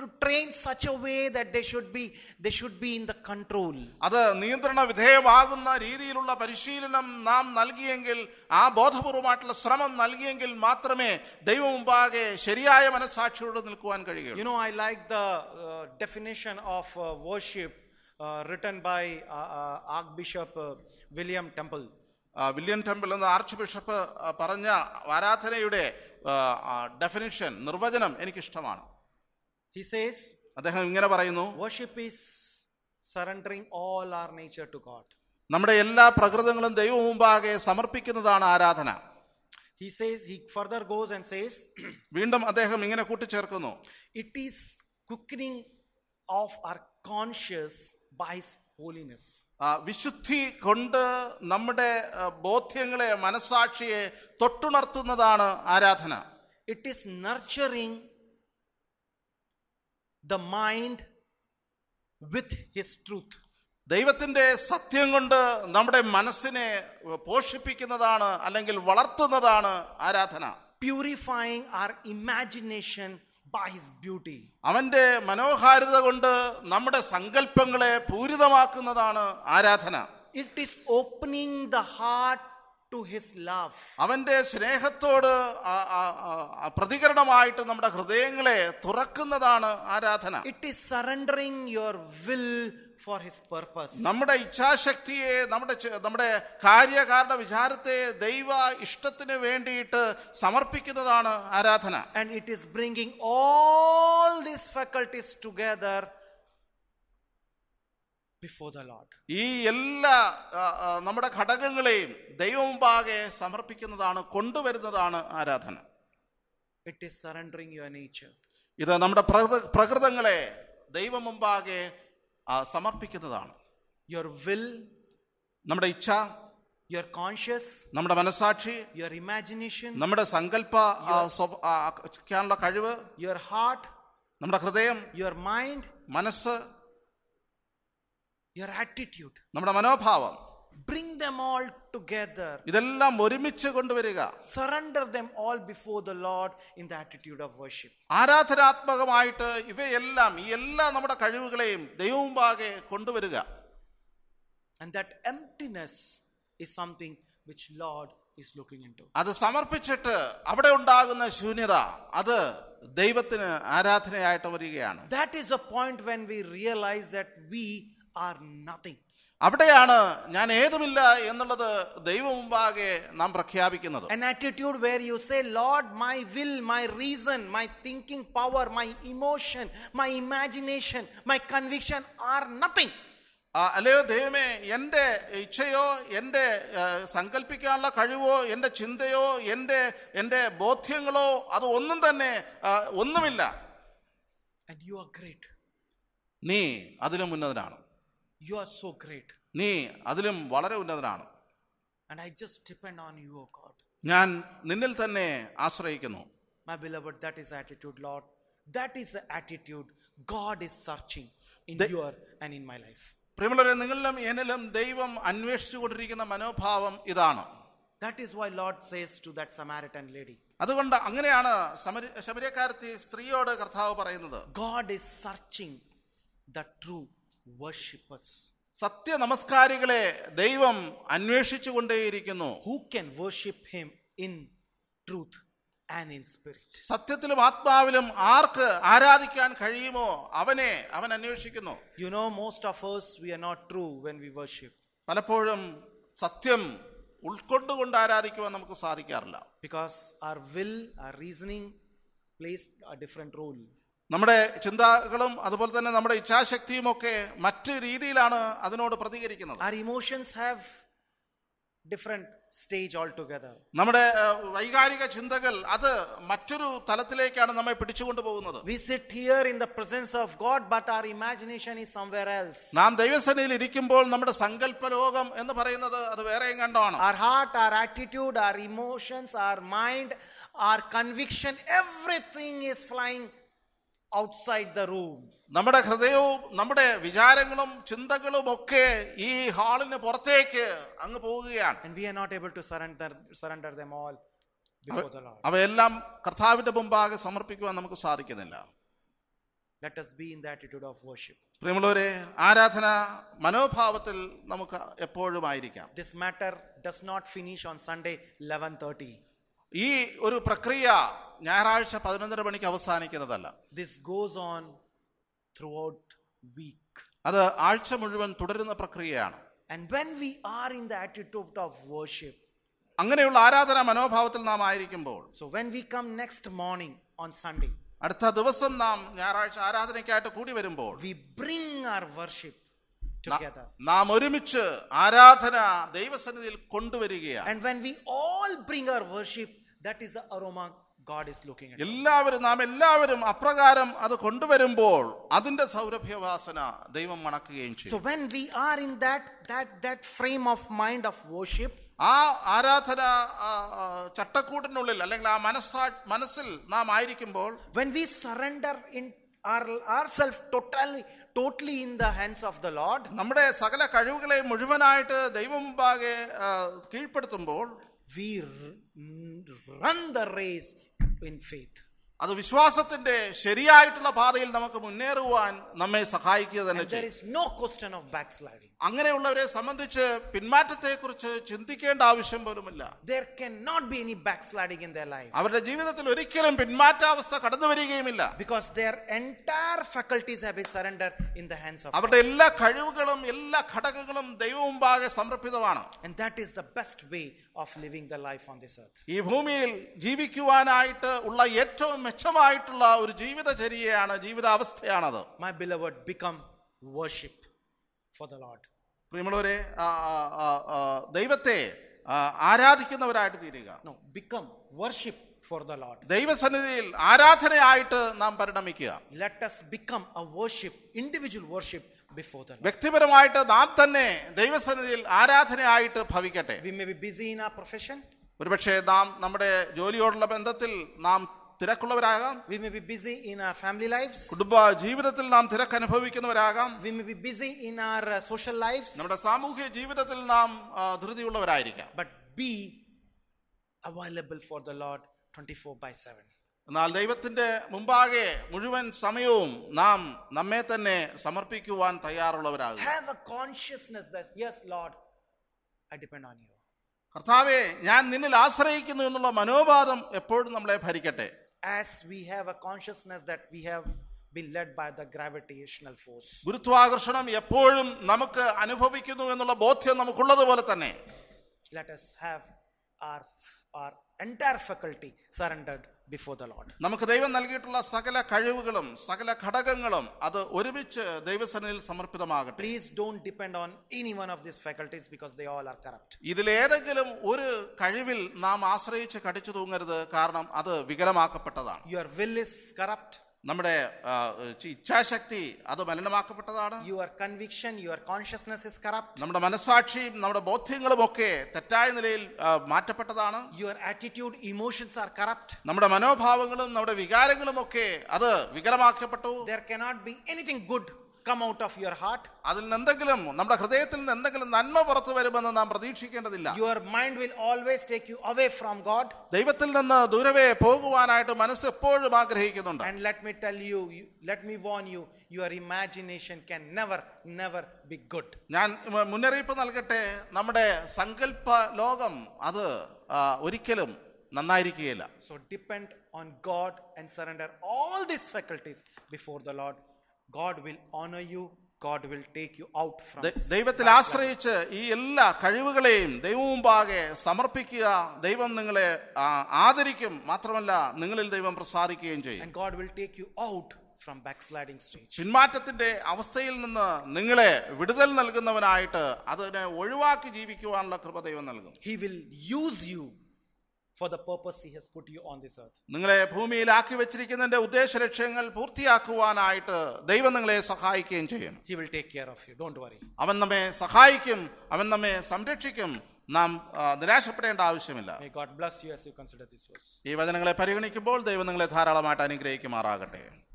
കൺട്രോൾ അത് നിയന്ത്രണ വിധേയമാകുന്ന രീതിയിലുള്ള പരിശീലനം നാം നൽകിയെങ്കിൽ ആ ബോധപൂർവമായിട്ടുള്ള ശ്രമം നൽകിയെങ്കിൽ മാത്രമേ ദൈവം മുമ്പാകെ ശരിയായ മനസ്സാക്ഷിയോട് നിൽക്കുവാൻ കഴിയുള്ളൂ you know I like the definition of worship written by archbishop William Temple William Temple എന്ന ആർച്ച് ബിഷപ്പ് പറഞ്ഞ ആരാധനയുടെ ഡെഫിനിഷൻ നിർവചനം എനിക്കിഷ്ടമാണ് ഹി സേസ് അദ്ദേഹം ഇങ്ങനെ പറയുന്നു worship is surrendering all our nature to God നമ്മുടെ എല്ലാ പ്രകൃതങ്ങളും ദൈവം മുമ്പാകെ സമർപ്പിക്കുന്നതാണ് ആരാധന he says he further goes and says വീണ്ടും അദ്ദേഹം ഇങ്ങനെ കൂട്ടിച്ചേർക്കുന്നു it is quickening of our conscience by holiness വിശുദ്ധി കൊണ്ട് നമ്മുടെ ബോധ്യങ്ങളെ മനസാക്ഷിയെ തൊട്ടുണർത്തുന്നതാണ് ആരാധന it is nurturing the mind with his truth ദൈവത്തിന്റെ സത്യം കൊണ്ട് നമ്മുടെ മനസ്സിനെ പോഷിപ്പിക്കുന്നതാണ് അല്ലെങ്കിൽ വളർത്തുന്നതാണ് ആരാധന purifying our imagination by his beauty അവന്റെ മനോഹാരിത കൊണ്ട് നമ്മുടെ സങ്കല്പങ്ങളെ പൂരിതമാക്കുന്നതാണ് ആരാധന it is opening the heart to his love അവന്റെ സ്നേഹത്തോട് പ്രതികരണമായിട്ട് നമ്മുടെ ഹൃദയങ്ങളെ തുറക്കുന്നതാണ് ആരാധന it is surrendering your will for his purpose നമ്മുടെ ഇച്ഛാശക്തിയെ നമ്മുടെ നമ്മുടെ കാര്യകാരണ വിചാരത്തെ ദൈവ ഇഷ്ടത്തിന് വേണ്ടിയിട്ട് സമർപ്പിക്കുന്നതാണ് ആരാധന and it is bringing all these faculties together before the lord ഈ എല്ലാ നമ്മുടെ ഘടകങ്ങളെയും ദൈവമുമ്പാകെ സമർപ്പിക്കുന്നതാണ് കൊണ്ടുവരുന്നതാണ് ആരാധന it is surrendering your nature ഇത് നമ്മുടെ പ്രകൃതങ്ങളെ ദൈവം മുമ്പാകെ സമർപ്പിക്കുന്നതാണ് യുവർ വിൽ നമ്മുടെ ഇച്ഛ യുവർ കോൺഷ്യസ് നമ്മുടെ മനസാക്ഷി യുവർ ഇമാജിനേഷൻ നമ്മുടെ സങ്കല്പ ക്കാനുള്ള കഴിവ് യുവർ ഹാർട്ട് നമ്മുടെ ഹൃദയം യുവർ മൈൻഡ് മനസ്സ് യുവർ ആറ്റിറ്റ്യൂഡ് നമ്മുടെ മനോഭാവം bring them all together ഇതെല്ലാം ഒരുമിച്ച് കൊണ്ടുവരിക surrender them all before the lord in the attitude of worship ആരാധനാത്മകമായിട്ട് ഇവയെല്ലാം ഈ എല്ലാ നമ്മുടെ കഴിവുകളെയും ദൈവമുമ്പാകെ കൊണ്ടുവരിക and that emptiness is something which lord is looking into അത് സമർപ്പിച്ചിട്ട് അവിടെ ഉണ്ടാകുന്ന ശൂന്യത അത് ദൈവത്തിന് ആരാധനയായിട്ട് വരികയാണ് that is a point when we realize that we are nothing അവിടെയാണ് ഞാൻ ഏതുമില്ല എന്നുള്ളത് ദൈവമുമ്പാകെ നാം പ്രഖ്യാപിക്കുന്നത് an attitude where you say lord my will my reason my thinking power my emotion my imagination my conviction are nothing അല്ലയോ ദൈവമേ എൻ്റെ ഇച്ഛയോ എൻ്റെ സങ്കല്പിക്കാനുള്ള കഴിവോ എൻ്റെ ചിന്തയോ എൻ്റെ എൻ്റെ ബോധ്യങ്ങളോ അത് ഒന്നും തന്നെ ഒന്നുമില്ല നീ അതിലും ഉന്നതനാണ് യു ആർ സോ ഗ്രേറ്റ് നീ അതിലും വളരെ ഉന്നതനാണ് and I just depend on you God ഞാൻ നിന്നിൽ തന്നെ ആശ്രയിക്കുന്നു my beloved that is attitude Lord that is attitude God is searching in your and in my life പ്രിയമുള്ളവരെ നിങ്ങളിലും എന്നിലും ദൈവം അന്വേഷിച്ചു കൊണ്ടിരിക്കുന്ന മനോഭാവം ഇതാണ് that is why Lord says to that Samaritan lady അതുകൊണ്ട് അങ്ങനെയാണ് ശബരിയക്കാരത്തി സ്ത്രീയോട് കർത്താവ് പറയുന്നത് God is searching the true സത്യ നമസ്കാരികളെ ദൈവം അന്വേഷിച്ചുകൊണ്ടേയിരിക്കുന്നു who can worship him in truth and in spirit സത്യത്തിലും ആത്മാവിലും ആർക്ക് ആരാധിക്കാൻ കഴിയുമോ അവനെ അവൻ അന്വേഷിക്കുന്നു you know most of us we are not true when we worship പലപ്പോഴും സത്യം ഉൾക്കൊണ്ടുകൊണ്ട് ആരാധിക്കുവാൻ നമുക്ക് സാധിക്കാറില്ല because our will our reasoning plays different role നമ്മുടെ ചിന്തകളും അതുപോലെ തന്നെ നമ്മുടെ ഇച്ഛാശക്തിയും ഒക്കെ മറ്റു രീതിയിലാണ് അതിനോട് പ്രതികരിക്കുന്നത് our emotions have different stage all together നമ്മുടെ വൈകാരിക ചിന്തകൾ അത് മറ്റൊരു തലത്തിലേക്കാണ് നമ്മെ പിടിച്ചുകൊണ്ടു പോകുന്നത് we sit here in the presence of God but our imagination is somewhere else നാം ദൈവസേനയിൽ ഇരിക്കുമ്പോൾ നമ്മുടെ സങ്കല്പ ലോകം എന്ന് പറയുന്നത് അത് വേറെ കണ്ടാണ് our heart our attitude our emotions our mind our conviction everything is flying outside the room നമ്മുടെ ഹൃദയവും നമ്മുടെ വിചാരങ്ങളും ചിന്തകളും ഒക്കെ ഈ ഹാളിന് പുറത്തേക്ക് അങ്ങ് പോവുകയാണ് and we are not able to surrender surrender them all before the lord അവയെല്ലാം കർത്താവിന്റെ മുമ്പാകെ സമർപ്പിക്കുവാൻ നമുക്ക് സാധിക്കുന്നില്ല let us be in the attitude of worship പ്രിയമുള്ളവരെ ആരാധന മനോഭാവത്തിൽ നമുക്ക് എപ്പോഴും ആയിരിക്കാം this matter does not finish on sunday 11:30 ഈ ഒരു പ്രക്രിയ ഞായറാഴ്ച പതിനൊന്നര മണിക്ക് അവസാനിക്കുന്നതല്ല this goes on throughout week അത് ആഴ്ച മുഴുവൻ തുടരുന്ന പ്രക്രിയയാണ് അങ്ങനെയുള്ള ആരാധന മനോഭാവത്തിൽ നാം ആയിരിക്കുമ്പോൾ so when we come next morning on Sunday അടുത്ത ദിവസം നാം ഞായറാഴ്ച ആരാധനയ്ക്കായിട്ട് കൂടി വരുമ്പോൾ വി ബ്രിങ് ആർ വർഷിപ്പ് നാം ഒരുമിച്ച് ആരാധന ദൈവസന്നിധിയിൽ കൊണ്ടുവരികയാണ് and when we all bring our worship That is the aroma God is looking at. എല്ലാവരും നാം എല്ലാവരും അപ്രകാരം അത് കൊണ്ടുവരുമ്പോൾ അതിന്റെ സൗരഭ്യവാസന ദൈവം മണക്കുകയും ചെയ്യും. So when we are in that that that frame of mind of worship ആ ആരാധന ചട്ടക്കൂടിനുള്ളിൽ അല്ലെങ്കിൽ ആ മനസ്സാ മനസ്സിൽ നാം ആയിരിക്കുമ്പോൾ when we surrender in our ourselves totally totally in the hands of the lord നമ്മുടെ സകല കഴിവുകളെ മുഴുവനായിട്ട് ദൈവം മുമ്പാകെ കീഴ്പ്പെടുത്തുമ്പോൾ we run the race in faith. അത് വിശ്വാസത്തിന്റെ ശരിയായിട്ടുള്ള പാതയിൽ നമുക്ക് മുന്നേറുവാൻ നമ്മെ സഹായിക്കുക തന്നെ ചെയ്യും. There is no question of backsliding. അങ്ങനെയുള്ളവരെ സംബന്ധിച്ച് പിന്മാറ്റത്തെ കുറിച്ച് ചിന്തിക്കേണ്ട ആവശ്യം പോലുമില്ല അവരുടെ ജീവിതത്തിൽ ഒരിക്കലും പിന്മാറ്റാവസ്ഥ കടന്നു വരികയുമില്ല ബിക്കോസ് ഫാക്കൾട്ടീസ് അവരുടെ എല്ലാ കഴിവുകളും എല്ലാ ഘടകങ്ങളും ദൈവമുമ്പാകെ സമർപ്പിതമാണ് ഈ ഭൂമിയിൽ ജീവിക്കുവാനായിട്ട് ഉള്ള ഏറ്റവും മെച്ചമായിട്ടുള്ള ഒരു ജീവിതചര്യയാണ് ജീവിതാവസ്ഥയാണത് my beloved become worship for the lord പ്രിയമുള്ളവരെ ദൈവത്തെ ആരാധിക്കുന്നവരായിട്ട് തീരുക become worship for the lord ദൈവസന്നിധിയിൽ ആരാധനയായിട്ട് നാം പരിണമിക്കുക let us become a worship individual worship before the വ്യക്തിപരമായിട്ട് നാം തന്നെ ദൈവസന്നിധിയിൽ ആരാധനയായിട്ട് ഭവിക്കട്ടെ we may be busy in our profession ഒരുപക്ഷേ നാം നമ്മുടെ ജോലിയോടുള്ള ബന്ധത്തിൽ നാം തിരക്കുള്ളവരാകാം we may be busy in our family life കുടുംബ ജീവിതത്തിൽ നാം തിരക്ക് അനുഭവിക്കുന്നവരാകാം we may be busy in our social uh, life നമ്മുടെ സാമൂഹിക ജീവിതത്തിൽ നാം ധൃതിയുള്ളവരായിരിക്കാം be available for the the twenty 24 by 7 എന്നാൽ ദൈവത്തിന്റെ മുമ്പാകെ മുഴുവൻ സമയവും നാം നമ്മെ തന്നെ സമർപ്പിക്കുവാൻ തയ്യാറുള്ളവരാകും ഞാൻ നിന്നിൽ ആശ്രയിക്കുന്നു എന്നുള്ള മനോഭാവം എപ്പോഴും നമ്മളെ ഭരിക്കട്ടെ as we have a consciousness that we have been led by the gravitational force. ഗുരുത്വാകർഷണം എപ്പോഴും നമുക്ക് അനുഭവിക്കുന്നു എന്നുള്ള ബോധ്യം നമുക്കുള്ളത് തന്നെ Let us have our our entire faculty surrendered before the lord നമുക്ക് ദൈവം നൽകിയിട്ടുള്ള സകല കഴിവുകളും സകല ഘടകങ്ങളും അത് ഒരുമിച്ച് ദൈവസനയിൽ സമർപ്പിതമാകട്ടെ please don't depend on any one of this faculties because they all are corrupt ഇതിൽ ഏതെങ്കിലും ഒരു കഴിവിൽ നാം ആശ്രയിച്ച് കടിച്ചു തൂങ്ങരുത് കാരണം അത് വികലമാക്കപ്പെട്ടതാണ് യുവർ വിൽ ഇസ് കറപ്റ്റ് നമ്മുടെ ഇച്ഛാശക്തി അത് മലിനമാക്കപ്പെട്ടതാണ് your conviction your consciousness is corrupt നമ്മുടെ മനസ്സാക്ഷിയും നമ്മുടെ ബോധ്യങ്ങളും ഒക്കെ തെറ്റായ നിലയിൽ മാറ്റപ്പെട്ടതാണ് your attitude emotions are corrupt നമ്മുടെ മനോഭാവങ്ങളും നമ്മുടെ വികാരങ്ങളും ഒക്കെ അത് വികലമാക്കപ്പെട്ടു they cannot be anything good come out of your heart അതിൽ നിന്ന് എന്തെങ്കിലും നമ്മുടെ ഹൃദയത്തിൽ നിന്ന് എന്തെങ്കിലും നന്മ പുറത്തു വരുമെന്ന് നാം പ്രതീക്ഷിക്കേണ്ടതില്ല your mind will always take you away from god ദൈവത്തിൽ നിന്ന് ദൂരവേ പോകുവാനായിട്ട് മനസ്സ് എപ്പോഴും ആഗ്രഹിക്കുന്നുണ്ട് and let me tell you let me warn you your imagination can never never be good ഞാൻ മുന്നറിയിപ്പ് നൽകട്ടെ നമ്മുടെ സങ്കല്പ ലോകം അത് ഒരിക്കലും നന്നായിരിക്കുകയില്ല so depend on God and surrender all these faculties before the lord God will honor you. God will take you out from ദൈവത്തിൽ ആശ്രയിച്ച് ഈ എല്ലാ കഴിവുകളെയും ദൈവമുമ്പാകെ സമർപ്പിക്കുക ദൈവം നിങ്ങളെ ആദരിക്കും മാത്രമല്ല നിങ്ങളിൽ ദൈവം പ്രസാദിക്കുകയും ചെയ്യും and God will take you out from backsliding stage പിന്മാറ്റത്തിന്റെ അവസ്ഥയിൽ നിന്ന് നിങ്ങളെ വിടുതൽ നൽകുന്നവനായിട്ട് അതിനെ ഒഴിവാക്കി ജീവിക്കുവാനുള്ള കൃപ ദൈവം നൽകും he will use you for the purpose he has put you on this earth നിങ്ങളെ ആക്കി വെച്ചിരിക്കുന്നതിന്റെ ഉദ്ദേശ ലക്ഷ്യങ്ങൾ പൂർത്തിയാക്കുവാനായിട്ട് ദൈവം നിങ്ങളെ സഹായിക്കുകയും ചെയ്യും he will take care of you don't worry അവൻ നമ്മെ സഹായിക്കും അവൻ നമ്മെ സംരക്ഷിക്കും നാം നിരാശപ്പെടേണ്ട ആവശ്യമില്ല ഈ വചനങ്ങളെ പരിഗണിക്കുമ്പോൾ ദൈവം നിങ്ങളെ ധാരാളമായിട്ട് അനുഗ്രഹിക്കുമാറാകട്ടെ